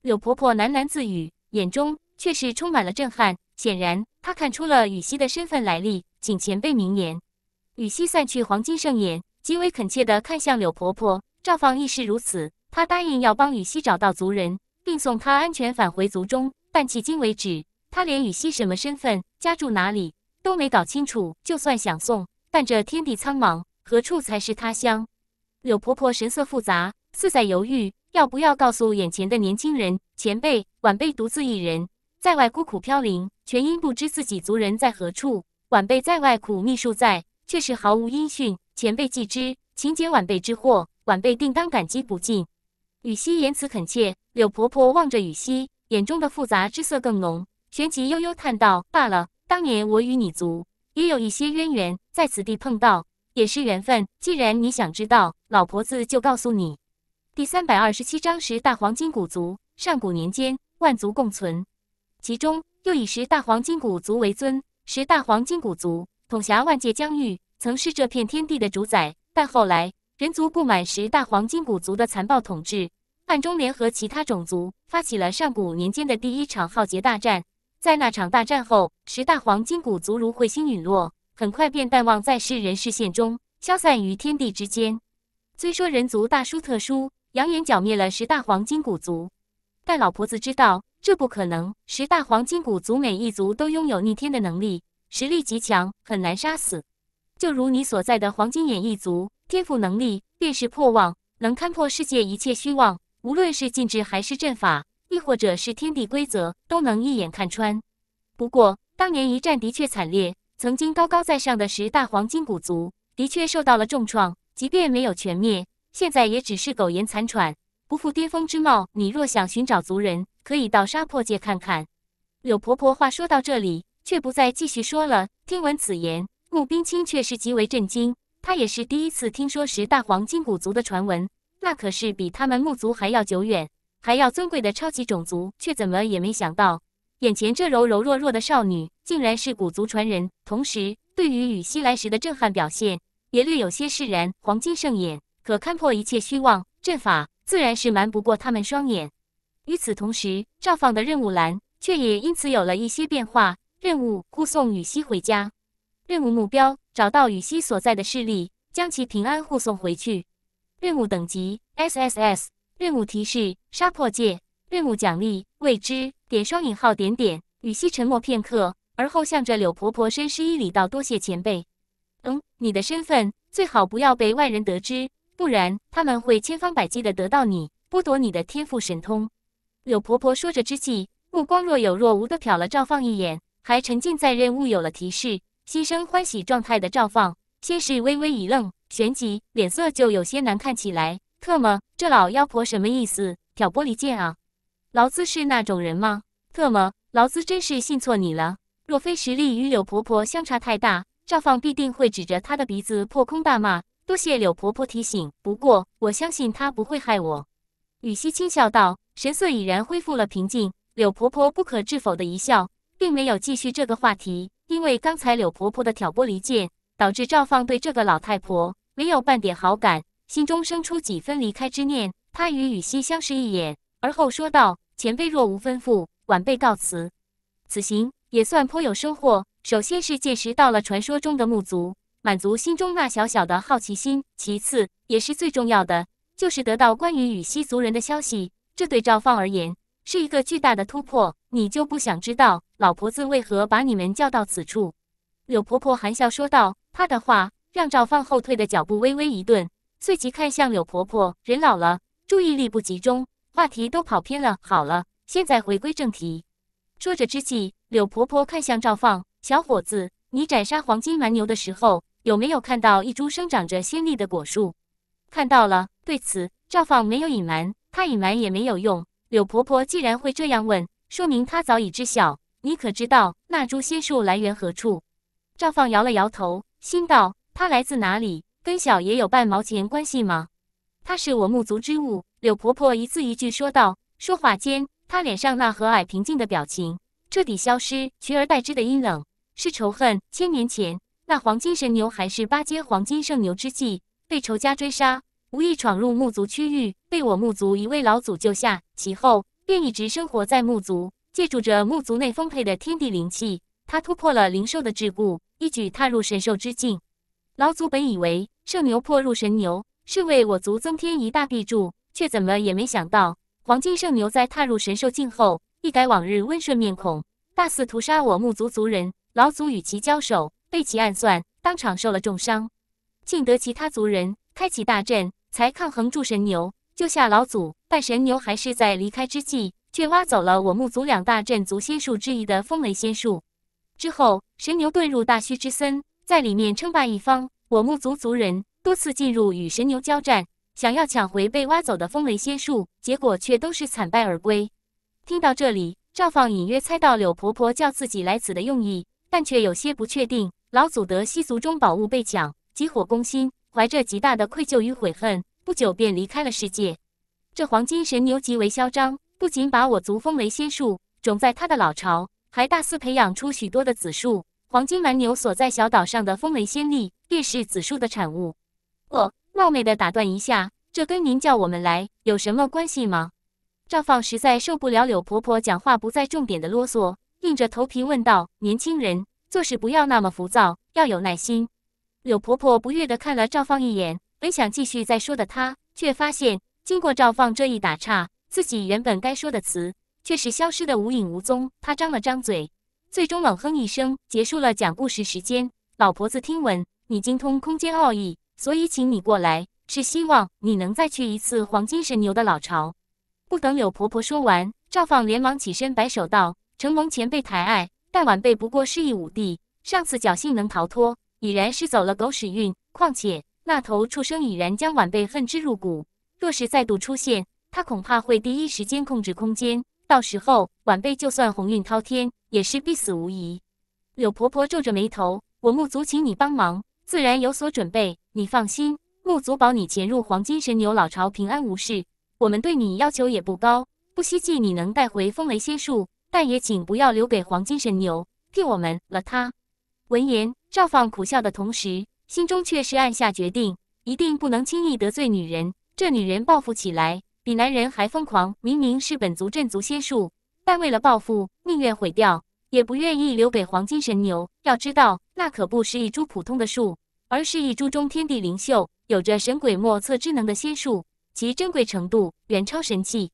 柳婆婆喃喃自语，眼中却是充满了震撼。显然。他看出了羽西的身份来历，请前辈明言。羽西散去黄金盛宴，极为恳切地看向柳婆婆。赵放亦是如此，他答应要帮羽西找到族人，并送他安全返回族中，但迄今为止，他连羽西什么身份、家住哪里都没搞清楚。就算想送，但这天地苍茫，何处才是他乡？柳婆婆神色复杂，似在犹豫，要不要告诉眼前的年轻人，前辈，晚辈独自一人。在外孤苦飘零，全因不知自己族人在何处。晚辈在外苦觅数载，却是毫无音讯。前辈既知情解晚辈之祸，晚辈定当感激不尽。羽西言辞恳切，柳婆婆望着羽西，眼中的复杂之色更浓，旋即悠悠叹道：“罢了，当年我与你族也有一些渊源，在此地碰到也是缘分。既然你想知道，老婆子就告诉你。”第三百二十七章十大黄金古族，上古年间万族共存。其中又以十大黄金古族为尊，十大黄金古族统辖万界疆域，曾是这片天地的主宰。但后来人族不满十大黄金古族的残暴统治，暗中联合其他种族，发起了上古年间的第一场浩劫大战。在那场大战后，十大黄金古族如彗星陨落，很快便淡忘在世人视线中，消散于天地之间。虽说人族大书特书，扬言剿灭了十大黄金古族，但老婆子知道。这不可能！十大黄金古族每一族都拥有逆天的能力，实力极强，很难杀死。就如你所在的黄金眼一族，天赋能力便是破妄，能看破世界一切虚妄，无论是禁制还是阵法，亦或者是天地规则，都能一眼看穿。不过，当年一战的确惨烈，曾经高高在上的十大黄金古族的确受到了重创，即便没有全灭，现在也只是苟延残喘。不负巅峰之貌。你若想寻找族人，可以到沙破界看看。柳婆婆话说到这里，却不再继续说了。听闻此言，穆冰清却是极为震惊。他也是第一次听说十大黄金古族的传闻，那可是比他们木族还要久远、还要尊贵的超级种族，却怎么也没想到，眼前这柔柔弱弱的少女，竟然是古族传人。同时，对于雨西来时的震撼表现，也略有些释然。黄金圣眼，可看破一切虚妄阵法。自然是瞒不过他们双眼。与此同时，赵放的任务栏却也因此有了一些变化。任务：护送羽西回家。任务目标：找到羽西所在的势力，将其平安护送回去。任务等级：S S S。任务提示：杀破戒。任务奖励：未知。点双引号点点。羽西沉默片刻，而后向着柳婆婆深施一礼道：“多谢前辈。嗯，你的身份最好不要被外人得知。”不然他们会千方百计的得到你，剥夺你的天赋神通。柳婆婆说着之际，目光若有若无地瞟了赵放一眼。还沉浸在任务有了提示，心生欢喜状态的赵放，先是微微一愣，旋即脸色就有些难看起来。特么，这老妖婆什么意思？挑拨离间啊！劳资是那种人吗？特么，劳资真是信错你了。若非实力与柳婆婆相差太大，赵放必定会指着她的鼻子破空大骂。多谢柳婆婆提醒，不过我相信她不会害我。”雨溪轻笑道，神色已然恢复了平静。柳婆婆不可置否的一笑，并没有继续这个话题，因为刚才柳婆婆的挑拨离间，导致赵放对这个老太婆没有半点好感，心中生出几分离开之念。他与雨溪相视一眼，而后说道：“前辈若无吩咐，晚辈告辞。此行也算颇有收获，首先是见识到了传说中的木族。”满足心中那小小的好奇心，其次也是最重要的，就是得到关于羽西族人的消息。这对赵放而言是一个巨大的突破。你就不想知道老婆子为何把你们叫到此处？柳婆婆含笑说道。她的话让赵放后退的脚步微微一顿，随即看向柳婆婆。人老了，注意力不集中，话题都跑偏了。好了，现在回归正题。说着之际，柳婆婆看向赵放，小伙子，你斩杀黄金蛮牛的时候。有没有看到一株生长着仙力的果树？看到了。对此，赵放没有隐瞒，他隐瞒也没有用。柳婆婆既然会这样问，说明她早已知晓。你可知道那株仙树来源何处？赵放摇了摇头，心道：它来自哪里？跟小爷有半毛钱关系吗？它是我木族之物。柳婆婆一字一句说道。说话间，她脸上那和蔼平静的表情彻底消失，取而代之的阴冷是仇恨。千年前。那黄金神牛还是八阶黄金圣牛之际，被仇家追杀，无意闯入木族区域，被我木族一位老祖救下。其后便一直生活在木族，借助着木族内丰沛的天地灵气，他突破了灵兽的桎梏，一举踏入神兽之境。老祖本以为圣牛破入神牛是为我族增添一大臂助，却怎么也没想到，黄金圣牛在踏入神兽境后，一改往日温顺面孔，大肆屠杀我木族族人。老祖与其交手。被其暗算，当场受了重伤，幸得其他族人开启大阵，才抗衡住神牛，救下老祖。但神牛还是在离开之际，却挖走了我木族两大阵族仙术之一的风雷仙术。之后，神牛遁入大虚之森，在里面称霸一方。我木族族人多次进入与神牛交战，想要抢回被挖走的风雷仙术，结果却都是惨败而归。听到这里，赵放隐约猜到柳婆婆叫自己来此的用意，但却有些不确定。老祖德西族中宝物被抢，急火攻心，怀着极大的愧疚与悔恨，不久便离开了世界。这黄金神牛极为嚣张，不仅把我族风雷仙树，种在他的老巢，还大肆培养出许多的子树。黄金蛮牛所在小岛上的风雷仙力，便是子树的产物。我冒昧的打断一下，这跟您叫我们来有什么关系吗？赵放实在受不了柳婆婆讲话不在重点的啰嗦，硬着头皮问道：“年轻人。”做事不要那么浮躁，要有耐心。柳婆婆不悦地看了赵放一眼，本想继续再说的她，却发现经过赵放这一打岔，自己原本该说的词却是消失的无影无踪。她张了张嘴，最终冷哼一声，结束了讲故事时间。老婆子听闻你精通空间奥义，所以请你过来是希望你能再去一次黄金神牛的老巢。不等柳婆婆说完，赵放连忙起身摆手道：“承蒙前辈抬爱。”但晚辈不过是一武帝，上次侥幸能逃脱，已然是走了狗屎运。况且那头畜生已然将晚辈恨之入骨，若是再度出现，他恐怕会第一时间控制空间，到时候晚辈就算鸿运滔天，也是必死无疑。柳婆婆皱着眉头：“我木族请你帮忙，自然有所准备，你放心，木族保你潜入黄金神牛老巢平安无事。我们对你要求也不高，不希冀你能带回风雷仙术。”但也请不要留给黄金神牛，替我们了。他闻言，赵放苦笑的同时，心中却是暗下决定：一定不能轻易得罪女人。这女人报复起来，比男人还疯狂。明明是本族镇族仙术，但为了报复，宁愿毁掉，也不愿意留给黄金神牛。要知道，那可不是一株普通的树，而是一株中天地灵秀、有着神鬼莫测之能的仙术，其珍贵程度远超神器。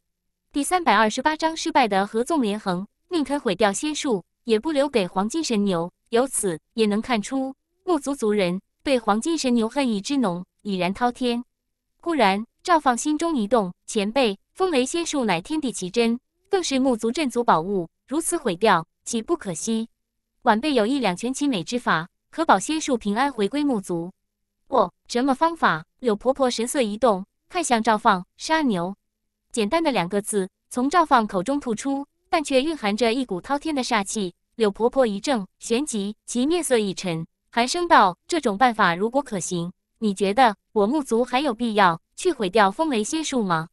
第三百二十八章失败的合纵连横。宁肯毁掉仙术，也不留给黄金神牛。由此也能看出，木族族人对黄金神牛恨意之浓，已然滔天。忽然，赵放心中一动：“前辈，风雷仙术乃天地奇珍，更是木族镇族宝物，如此毁掉，岂不可惜？晚辈有一两全其美之法，可保仙术平安回归木族。”“哦，什么方法？”柳婆婆神色一动，看向赵放：“杀牛。”简单的两个字，从赵放口中吐出。但却蕴含着一股滔天的煞气。柳婆婆一怔，旋即其面色一沉，寒声道：“这种办法如果可行，你觉得我木族还有必要去毁掉风雷仙术吗？”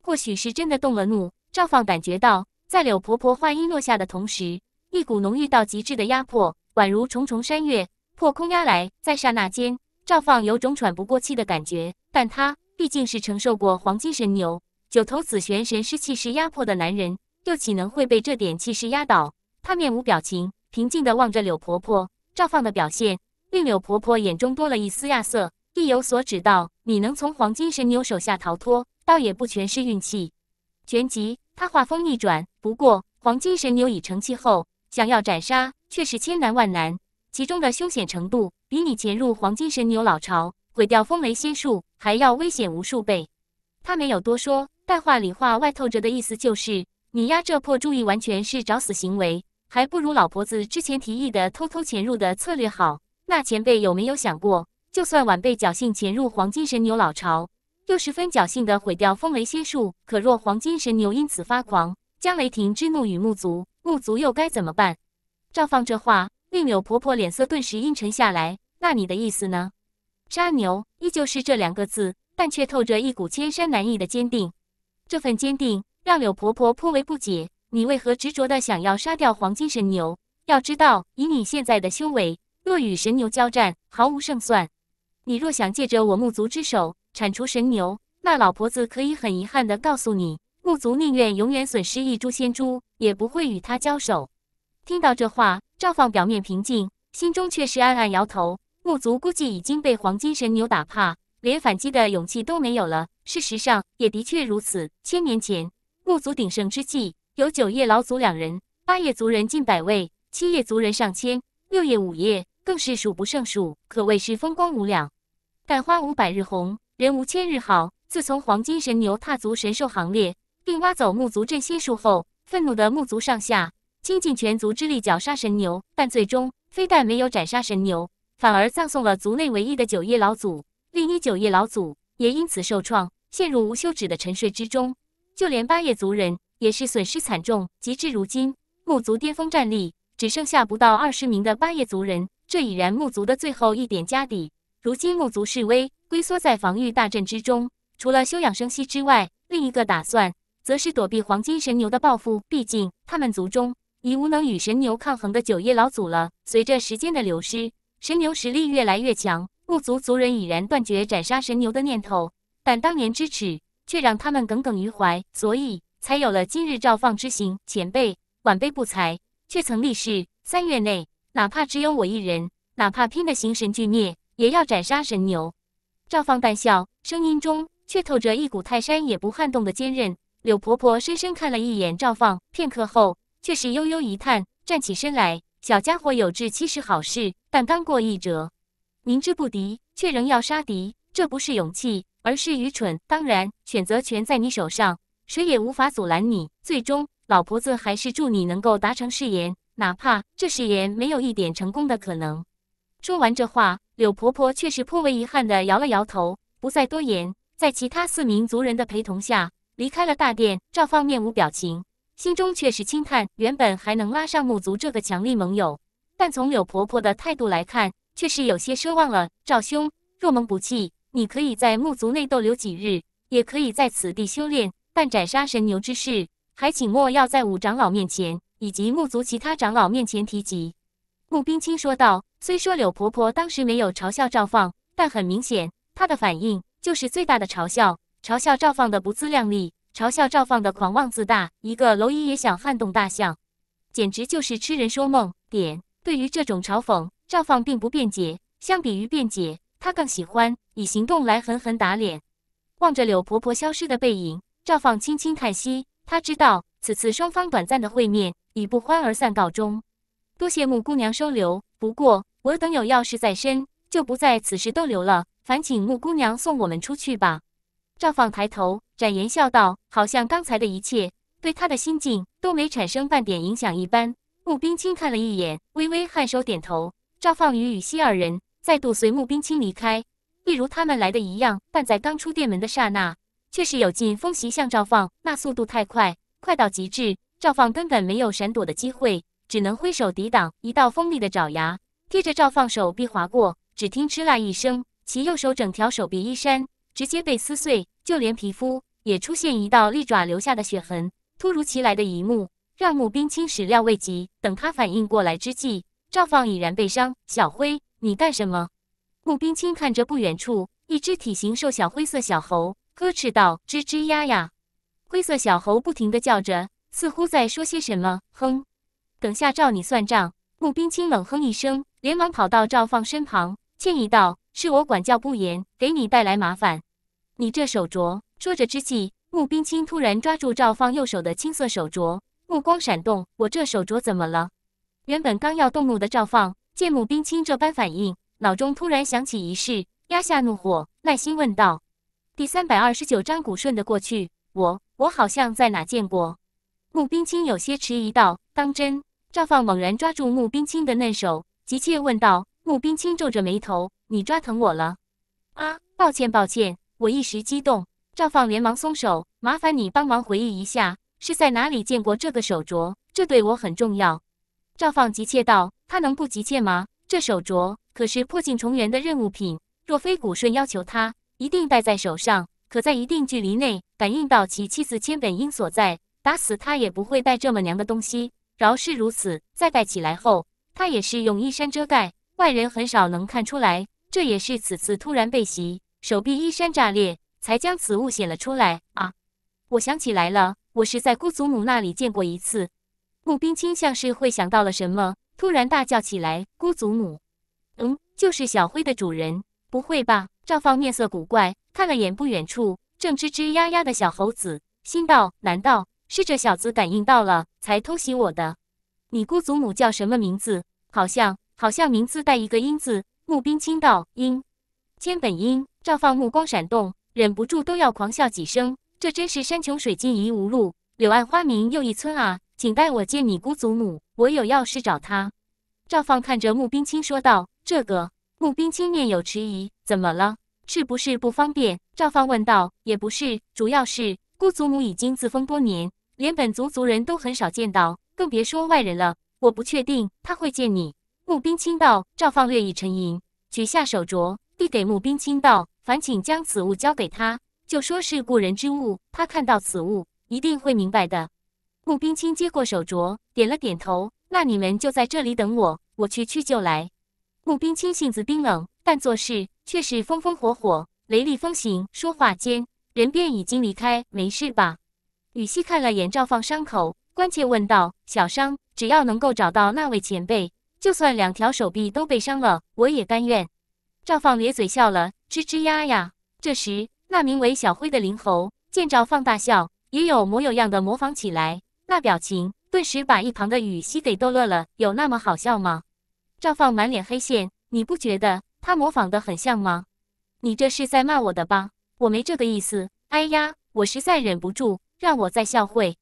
或许是真的动了怒。赵放感觉到，在柳婆婆话音落下的同时，一股浓郁到极致的压迫，宛如重重山岳破空压来。在刹那间，赵放有种喘不过气的感觉。但他毕竟是承受过黄金神牛、九头紫玄神尸气势压迫的男人。又岂能会被这点气势压倒？他面无表情，平静地望着柳婆婆。赵放的表现令柳婆婆眼中多了一丝亚色，意有所指道：“你能从黄金神牛手下逃脱，倒也不全是运气。”旋即，他话锋一转：“不过，黄金神牛已成气候，想要斩杀却是千难万难，其中的凶险程度比你潜入黄金神牛老巢，毁掉风雷仙术还要危险无数倍。”他没有多说，但话里话外透着的意思就是。你丫这破主意完全是找死行为，还不如老婆子之前提议的偷偷潜入的策略好。那前辈有没有想过，就算晚辈侥幸潜入黄金神牛老巢，又十分侥幸的毁掉风雷仙术，可若黄金神牛因此发狂，将雷霆之怒与木族，木族又该怎么办？赵放这话，令柳婆婆脸色顿时阴沉下来。那你的意思呢？杀牛，依旧是这两个字，但却透着一股千山难抑的坚定。这份坚定。让柳婆婆颇为不解，你为何执着的想要杀掉黄金神牛？要知道，以你现在的修为，若与神牛交战，毫无胜算。你若想借着我木族之手铲除神牛，那老婆子可以很遗憾的告诉你，木族宁愿永远损失一株仙株，也不会与他交手。听到这话，赵放表面平静，心中却是暗暗摇头。木族估计已经被黄金神牛打怕，连反击的勇气都没有了。事实上，也的确如此。千年前。木族鼎盛之际，有九叶老祖两人，八叶族人近百位，七叶族人上千，六叶五叶更是数不胜数，可谓是风光无两。但花无百日红，人无千日好。自从黄金神牛踏足神兽行列，并挖走木族镇心术后，愤怒的木族上下倾尽全族之力绞杀神牛，但最终非但没有斩杀神牛，反而葬送了族内唯一的九叶老祖，另一九叶老祖也因此受创，陷入无休止的沉睡之中。就连八叶族人也是损失惨重，及至如今，木族巅峰战力只剩下不到二十名的八叶族人，这已然木族的最后一点家底。如今木族势微，龟缩在防御大阵之中，除了休养生息之外，另一个打算则是躲避黄金神牛的报复。毕竟他们族中已无能与神牛抗衡的九叶老祖了。随着时间的流失，神牛实力越来越强，木族族人已然断绝斩杀神牛的念头，但当年之耻。却让他们耿耿于怀，所以才有了今日赵放之行。前辈，晚辈不才，却曾立誓，三月内，哪怕只有我一人，哪怕拼得形神俱灭，也要斩杀神牛。赵放淡笑，声音中却透着一股泰山也不撼动的坚韧。柳婆婆深深看了一眼赵放，片刻后却是悠悠一叹，站起身来：“小家伙有志，其是好事。但刚过一折，明知不敌，却仍要杀敌，这不是勇气。”而是愚蠢。当然，选择权在你手上，谁也无法阻拦你。最终，老婆子还是祝你能够达成誓言，哪怕这誓言没有一点成功的可能。说完这话，柳婆婆却是颇为遗憾地摇了摇头，不再多言，在其他四名族人的陪同下离开了大殿。赵放面无表情，心中却是轻叹：原本还能拉上木族这个强力盟友，但从柳婆婆的态度来看，却是有些奢望了。赵兄，若蒙不弃。你可以在木族内逗留几日，也可以在此地修炼，但斩杀神牛之事，还请莫要在五长老面前以及木族其他长老面前提及。”穆冰清说道。虽说柳婆婆当时没有嘲笑赵放，但很明显，她的反应就是最大的嘲笑：嘲笑赵放的不自量力，嘲笑赵放的狂妄自大，一个蝼蚁也想撼动大象，简直就是痴人说梦。点对于这种嘲讽，赵放并不辩解。相比于辩解。他更喜欢以行动来狠狠打脸。望着柳婆婆消失的背影，赵放轻轻叹息。他知道此次双方短暂的会面以不欢而散告终。多谢木姑娘收留，不过我等有要事在身，就不在此时逗留了。烦请木姑娘送我们出去吧。赵放抬头展颜笑道，好像刚才的一切对他的心境都没产生半点影响一般。穆冰清看了一眼，微微颔首点头。赵放与雨熙二人。再度随穆冰清离开，一如他们来的一样。但在刚出店门的刹那，却是有劲风袭向赵放，那速度太快，快到极致，赵放根本没有闪躲的机会，只能挥手抵挡一道锋利的爪牙贴着赵放手臂划过。只听“嗤啦”一声，其右手整条手臂一扇，直接被撕碎，就连皮肤也出现一道利爪留下的血痕。突如其来的一幕让穆冰清始料未及，等他反应过来之际，赵放已然被伤。小辉。你干什么？穆冰清看着不远处一只体型瘦小灰色小猴，呵斥道：“吱吱呀呀！”灰色小猴不停地叫着，似乎在说些什么。哼，等下照你算账！穆冰清冷哼一声，连忙跑到赵放身旁，歉意道：“是我管教不严，给你带来麻烦。你这手镯……”说着之际，穆冰清突然抓住赵放右手的青色手镯，目光闪动：“我这手镯怎么了？”原本刚要动怒的赵放。见穆冰清这般反应，脑中突然想起一事，压下怒火，耐心问道：“第三百二十九章古顺的过去，我我好像在哪见过。”穆冰清有些迟疑道：“当真？”赵放猛然抓住穆冰清的嫩手，急切问道。穆冰清皱着眉头：“你抓疼我了。”“啊，抱歉抱歉，我一时激动。”赵放连忙松手，麻烦你帮忙回忆一下，是在哪里见过这个手镯？这对我很重要。”赵放急切道。他能不急切吗？这手镯可是破镜重圆的任务品。若非古顺要求他一定戴在手上，可在一定距离内感应到其妻子千本樱所在，打死他也不会带这么娘的东西。饶是如此，再戴起来后，他也是用衣衫遮盖，外人很少能看出来。这也是此次突然被袭，手臂衣衫炸裂，才将此物显了出来啊！我想起来了，我是在姑祖母那里见过一次。穆冰清像是会想到了什么，突然大叫起来：“姑祖母，嗯，就是小灰的主人。”不会吧？赵放面色古怪，看了眼不远处正吱吱呀呀的小猴子，心道：“难道是这小子感应到了，才偷袭我的？”你姑祖母叫什么名字？好像……好像名字带一个“英”字。穆冰清道：“英，千本樱。”赵放目光闪动，忍不住都要狂笑几声。这真是山穷水尽疑无路，柳暗花明又一村啊！请代我见你姑祖母，我有要事找她。”赵放看着穆冰清说道。“这个。”穆冰清面有迟疑。“怎么了？是不是不方便？”赵放问道。“也不是，主要是姑祖母已经自封多年，连本族族人都很少见到，更别说外人了。我不确定他会见你。”穆冰清道。赵放略一沉吟，取下手镯，递给穆冰清道：“烦请将此物交给他，就说是故人之物。他看到此物，一定会明白的。”穆冰清接过手镯，点了点头。那你们就在这里等我，我去去就来。穆冰清性子冰冷，但做事却是风风火火，雷厉风行。说话间，人便已经离开。没事吧？羽西看了眼赵放伤口，关切问道：“小伤，只要能够找到那位前辈，就算两条手臂都被伤了，我也甘愿。”赵放咧嘴笑了，吱吱呀呀。这时，那名为小灰的灵猴见赵放大笑，也有模有样的模仿起来。那表情顿时把一旁的雨熙给逗乐了，有那么好笑吗？赵放满脸黑线，你不觉得他模仿的很像吗？你这是在骂我的吧？我没这个意思。哎呀，我实在忍不住，让我再笑会。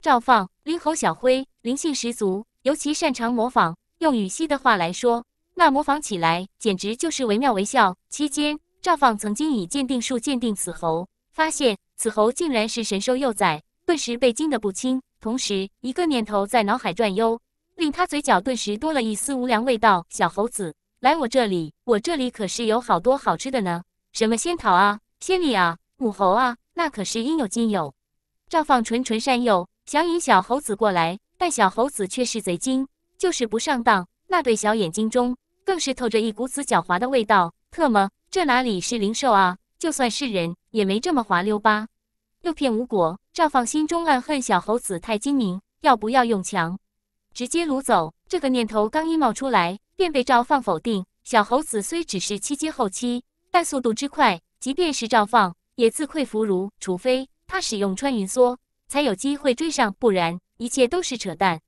赵放，灵猴小辉灵性十足，尤其擅长模仿。用雨熙的话来说，那模仿起来简直就是惟妙惟肖。期间，赵放曾经以鉴定术鉴定此猴，发现此猴竟然是神兽幼崽，顿时被惊得不轻。同时，一个念头在脑海转悠，令他嘴角顿时多了一丝无良味道。小猴子，来我这里，我这里可是有好多好吃的呢，什么仙桃啊、仙李啊、母猴啊，那可是应有尽有。赵放纯纯善诱，想引小猴子过来，但小猴子却是贼精，就是不上当。那对小眼睛中更是透着一股子狡猾的味道。特么，这哪里是灵兽啊？就算是人，也没这么滑溜吧？诱骗无果，赵放心中暗恨小猴子太精明，要不要用强直接掳走？这个念头刚一冒出来，便被赵放否定。小猴子虽只是七阶后期，但速度之快，即便是赵放也自愧弗如。除非他使用穿云梭，才有机会追上，不然一切都是扯淡。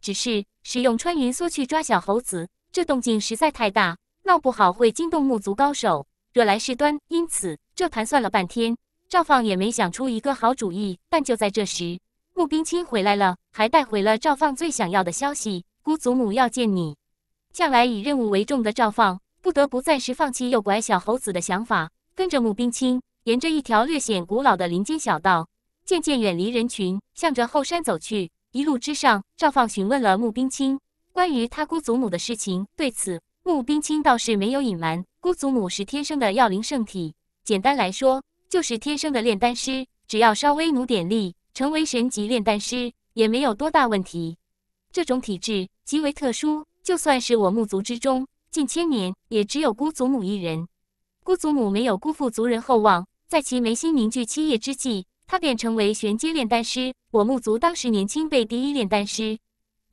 只是使用穿云梭去抓小猴子，这动静实在太大，闹不好会惊动木族高手，惹来事端。因此，这盘算了半天。赵放也没想出一个好主意，但就在这时，穆冰清回来了，还带回了赵放最想要的消息：姑祖母要见你。向来以任务为重的赵放，不得不暂时放弃诱拐小猴子的想法，跟着穆冰清沿着一条略显古老的林间小道，渐渐远离人群，向着后山走去。一路之上，赵放询问了穆冰清关于他姑祖母的事情，对此穆冰清倒是没有隐瞒：姑祖母是天生的药灵圣体。简单来说。就是天生的炼丹师，只要稍微努点力，成为神级炼丹师也没有多大问题。这种体质极为特殊，就算是我木族之中，近千年也只有姑祖母一人。姑祖母没有辜负族人厚望，在其眉心凝聚七叶之际，她便成为玄阶炼丹师。我木族当时年轻辈第一炼丹师，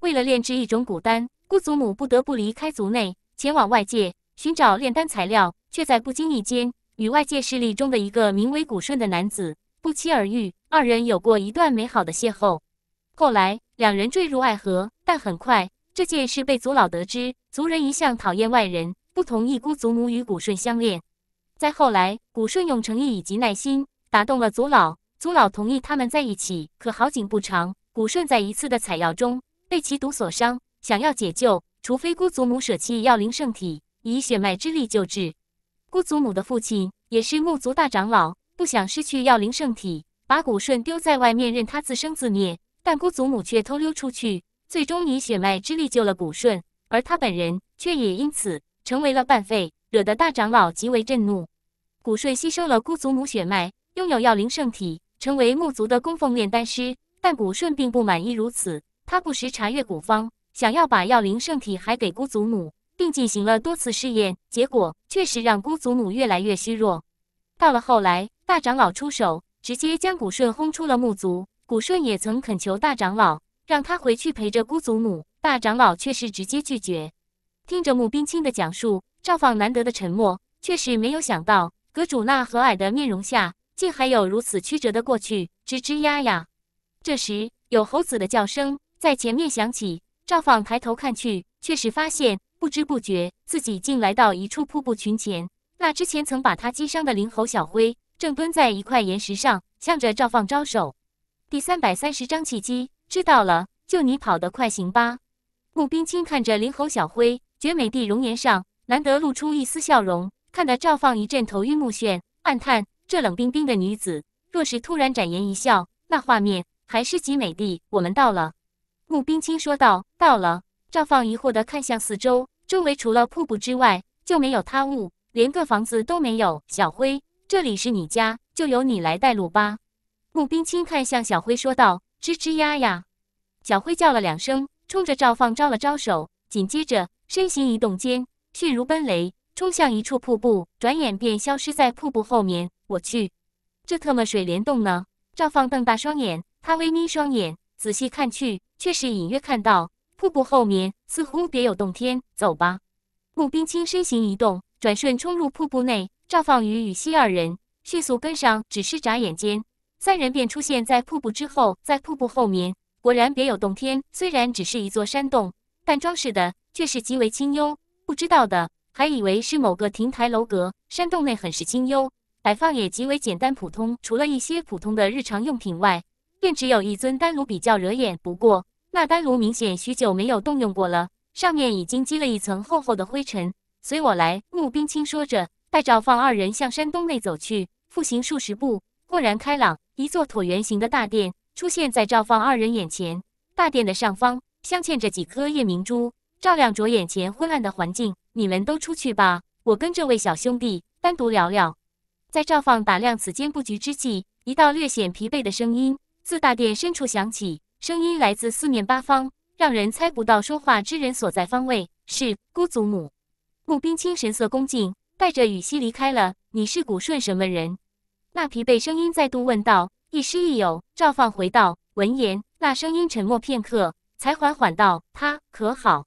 为了炼制一种古丹，姑祖母不得不离开族内，前往外界寻找炼丹材料，却在不经意间。与外界势力中的一个名为古顺的男子不期而遇，二人有过一段美好的邂逅。后来，两人坠入爱河，但很快这件事被族老得知。族人一向讨厌外人，不同意姑祖母与古顺相恋。再后来，古顺用诚意以及耐心打动了族老，族老同意他们在一起。可好景不长，古顺在一次的采药中被其毒所伤，想要解救，除非姑祖母舍弃药灵圣体，以血脉之力救治。姑祖母的父亲也是木族大长老，不想失去药灵圣体，把古顺丢在外面任他自生自灭。但姑祖母却偷溜出去，最终以血脉之力救了古顺，而他本人却也因此成为了半废，惹得大长老极为震怒。古顺吸收了姑祖母血脉，拥有药灵圣体，成为木族的供奉炼丹师。但古顺并不满意如此，他不时查阅古方，想要把药灵圣体还给姑祖母。并进行了多次试验，结果确实让姑祖母越来越虚弱。到了后来，大长老出手，直接将古顺轰出了木族。古顺也曾恳求大长老让他回去陪着姑祖母，大长老却是直接拒绝。听着穆冰清的讲述，赵放难得的沉默，却是没有想到阁主那和蔼的面容下，竟还有如此曲折的过去。吱吱呀呀，这时有猴子的叫声在前面响起，赵放抬头看去，却是发现。不知不觉，自己竟来到一处瀑布群前。那之前曾把他击伤的灵猴小灰，正蹲在一块岩石上，向着赵放招手。第三百三十章契机。知道了，就你跑得快，行吧？穆冰清看着灵猴小灰，绝美的容颜上，难得露出一丝笑容，看得赵放一阵头晕目眩，暗叹：这冷冰冰的女子，若是突然展颜一笑，那画面还是极美的。我们到了，穆冰清说道：“到了。”赵放疑惑的看向四周，周围除了瀑布之外就没有他物，连个房子都没有。小辉，这里是你家，就由你来带路吧。穆冰清看向小辉说道：“吱吱呀呀。”小辉叫了两声，冲着赵放招了招手，紧接着身形一动间，迅如奔雷，冲向一处瀑布，转眼便消失在瀑布后面。我去，这特么水帘洞呢？赵放瞪大双眼，他微眯双眼，仔细看去，却是隐约看到。瀑布后面似乎别有洞天，走吧。沐冰清身形一动，转瞬冲入瀑布内。赵放与雨熙二人迅速跟上，只是眨眼间，三人便出现在瀑布之后。在瀑布后面，果然别有洞天。虽然只是一座山洞，但装饰的却是极为清幽。不知道的还以为是某个亭台楼阁。山洞内很是清幽，摆放也极为简单普通，除了一些普通的日常用品外，便只有一尊丹炉比较惹眼。不过。那丹炉明显许久没有动用过了，上面已经积了一层厚厚的灰尘。随我来，穆冰清说着，带赵放二人向山洞内走去。步行数十步，豁然开朗，一座椭圆形的大殿出现在赵放二人眼前。大殿的上方镶嵌着几颗夜明珠，照亮着眼前昏暗的环境。你们都出去吧，我跟这位小兄弟单独聊聊。在赵放打量此间布局之际，一道略显疲惫的声音自大殿深处响起。声音来自四面八方，让人猜不到说话之人所在方位。是姑祖母，穆冰清神色恭敬，带着羽西离开了。你是古顺什么人？那疲惫声音再度问道。亦师亦友，赵放回道。闻言，那声音沉默片刻，才缓缓道：“他可好？”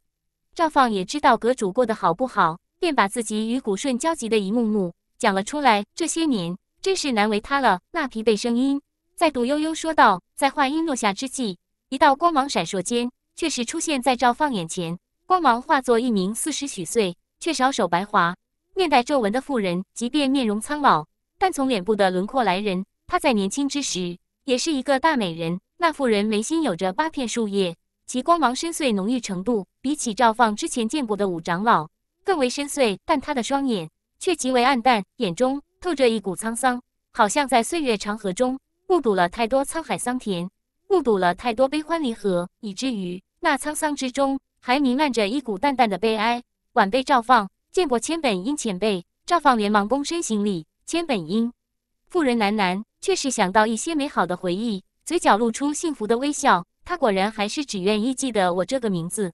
赵放也知道阁主过得好不好，便把自己与古顺交集的一幕幕讲了出来。这些年真是难为他了。那疲惫声音再度悠悠说道，在话音落下之际。一道光芒闪烁间，却是出现在赵放眼前。光芒化作一名四十许岁、却少手白滑、面带皱纹的妇人。即便面容苍老，但从脸部的轮廓来人，她在年轻之时也是一个大美人。那妇人眉心有着八片树叶，其光芒深邃浓郁程度，比起赵放之前见过的五长老更为深邃。但她的双眼却极为暗淡，眼中透着一股沧桑，好像在岁月长河中目睹了太多沧海桑田。目睹了太多悲欢离合，以至于那沧桑之中还弥漫着一股淡淡的悲哀。晚辈赵放见过千本英前辈，赵放连忙躬身行礼。千本英，妇人喃喃，却是想到一些美好的回忆，嘴角露出幸福的微笑。他果然还是只愿意记得我这个名字。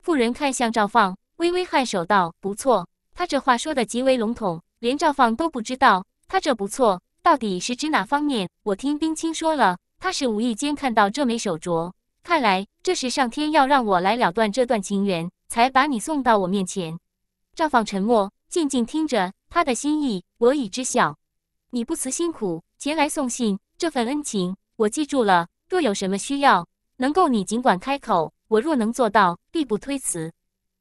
妇人看向赵放，微微颔首道：“不错。”他这话说的极为笼统，连赵放都不知道他这不错到底是指哪方面。我听冰清说了。他是无意间看到这枚手镯，看来这是上天要让我来了断这段情缘，才把你送到我面前。赵放沉默，静静听着他的心意，我已知晓。你不辞辛苦前来送信，这份恩情我记住了。若有什么需要，能够你尽管开口，我若能做到，必不推辞。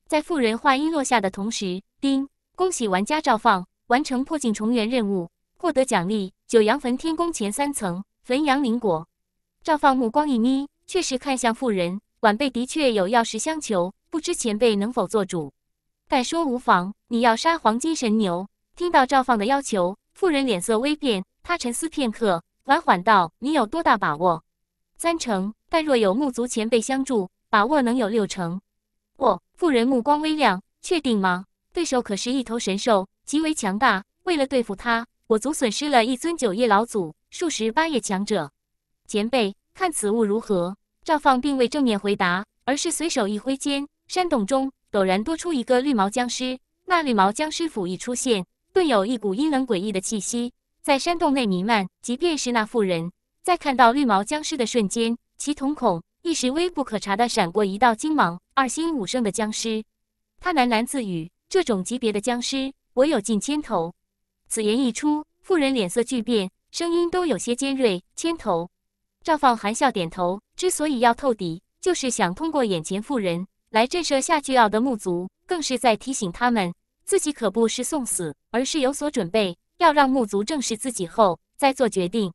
在妇人话音落下的同时，丁恭喜玩家赵放完成破镜重圆任务，获得奖励九阳焚天宫前三层。汾阳林果，赵放目光一眯，确实看向妇人。晚辈的确有要事相求，不知前辈能否做主？但说无妨。你要杀黄金神牛？听到赵放的要求，妇人脸色微变。他沉思片刻，缓缓道：“你有多大把握？三成。但若有木族前辈相助，把握能有六成。”哦，妇人目光微亮，确定吗？对手可是一头神兽，极为强大。为了对付他，我族损失了一尊九叶老祖。数十八叶强者，前辈，看此物如何？赵放并未正面回答，而是随手一挥间，山洞中陡然多出一个绿毛僵尸。那绿毛僵尸甫一出现，顿有一股阴冷诡异的气息在山洞内弥漫。即便是那妇人，在看到绿毛僵尸的瞬间，其瞳孔一时微不可察的闪过一道金芒。二星五圣的僵尸，他喃喃自语：“这种级别的僵尸，我有近千头。”此言一出，妇人脸色巨变。声音都有些尖锐。牵头，赵放含笑点头。之所以要透底，就是想通过眼前妇人来震慑下巨傲的木族，更是在提醒他们自己可不是送死，而是有所准备，要让木族正视自己后再做决定。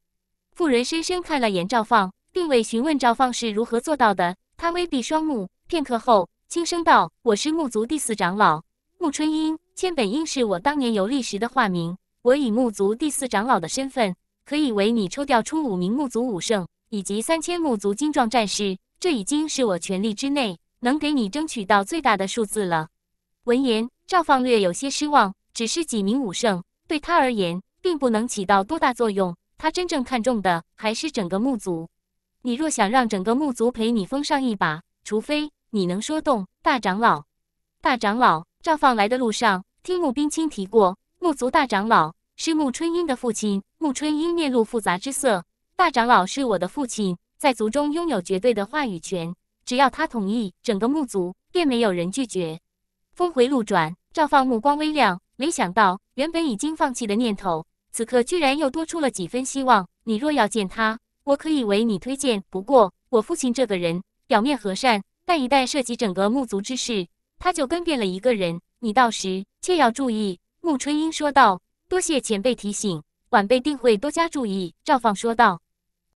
妇人深深看了眼赵放，并未询问赵放是如何做到的。他微闭双目，片刻后轻声道：“我是木族第四长老穆春英，千本英是我当年游历时的化名。我以木族第四长老的身份。”可以为你抽调出五名木族武圣以及三千木族精壮战士，这已经是我全力之内能给你争取到最大的数字了。闻言，赵放略有些失望。只是几名武圣对他而言，并不能起到多大作用。他真正看重的还是整个木族。你若想让整个木族陪你封上一把，除非你能说动大长老。大长老，赵放来的路上听穆冰清提过，木族大长老是穆春英的父亲。穆春英面露复杂之色。大长老是我的父亲，在族中拥有绝对的话语权。只要他同意，整个穆族便没有人拒绝。峰回路转，赵放目光微亮。没想到，原本已经放弃的念头，此刻居然又多出了几分希望。你若要见他，我可以为你推荐。不过，我父亲这个人，表面和善，但一旦涉及整个穆族之事，他就跟变了一个人。你到时切要注意。”穆春英说道，“多谢前辈提醒。”晚辈定会多加注意。”赵放说道。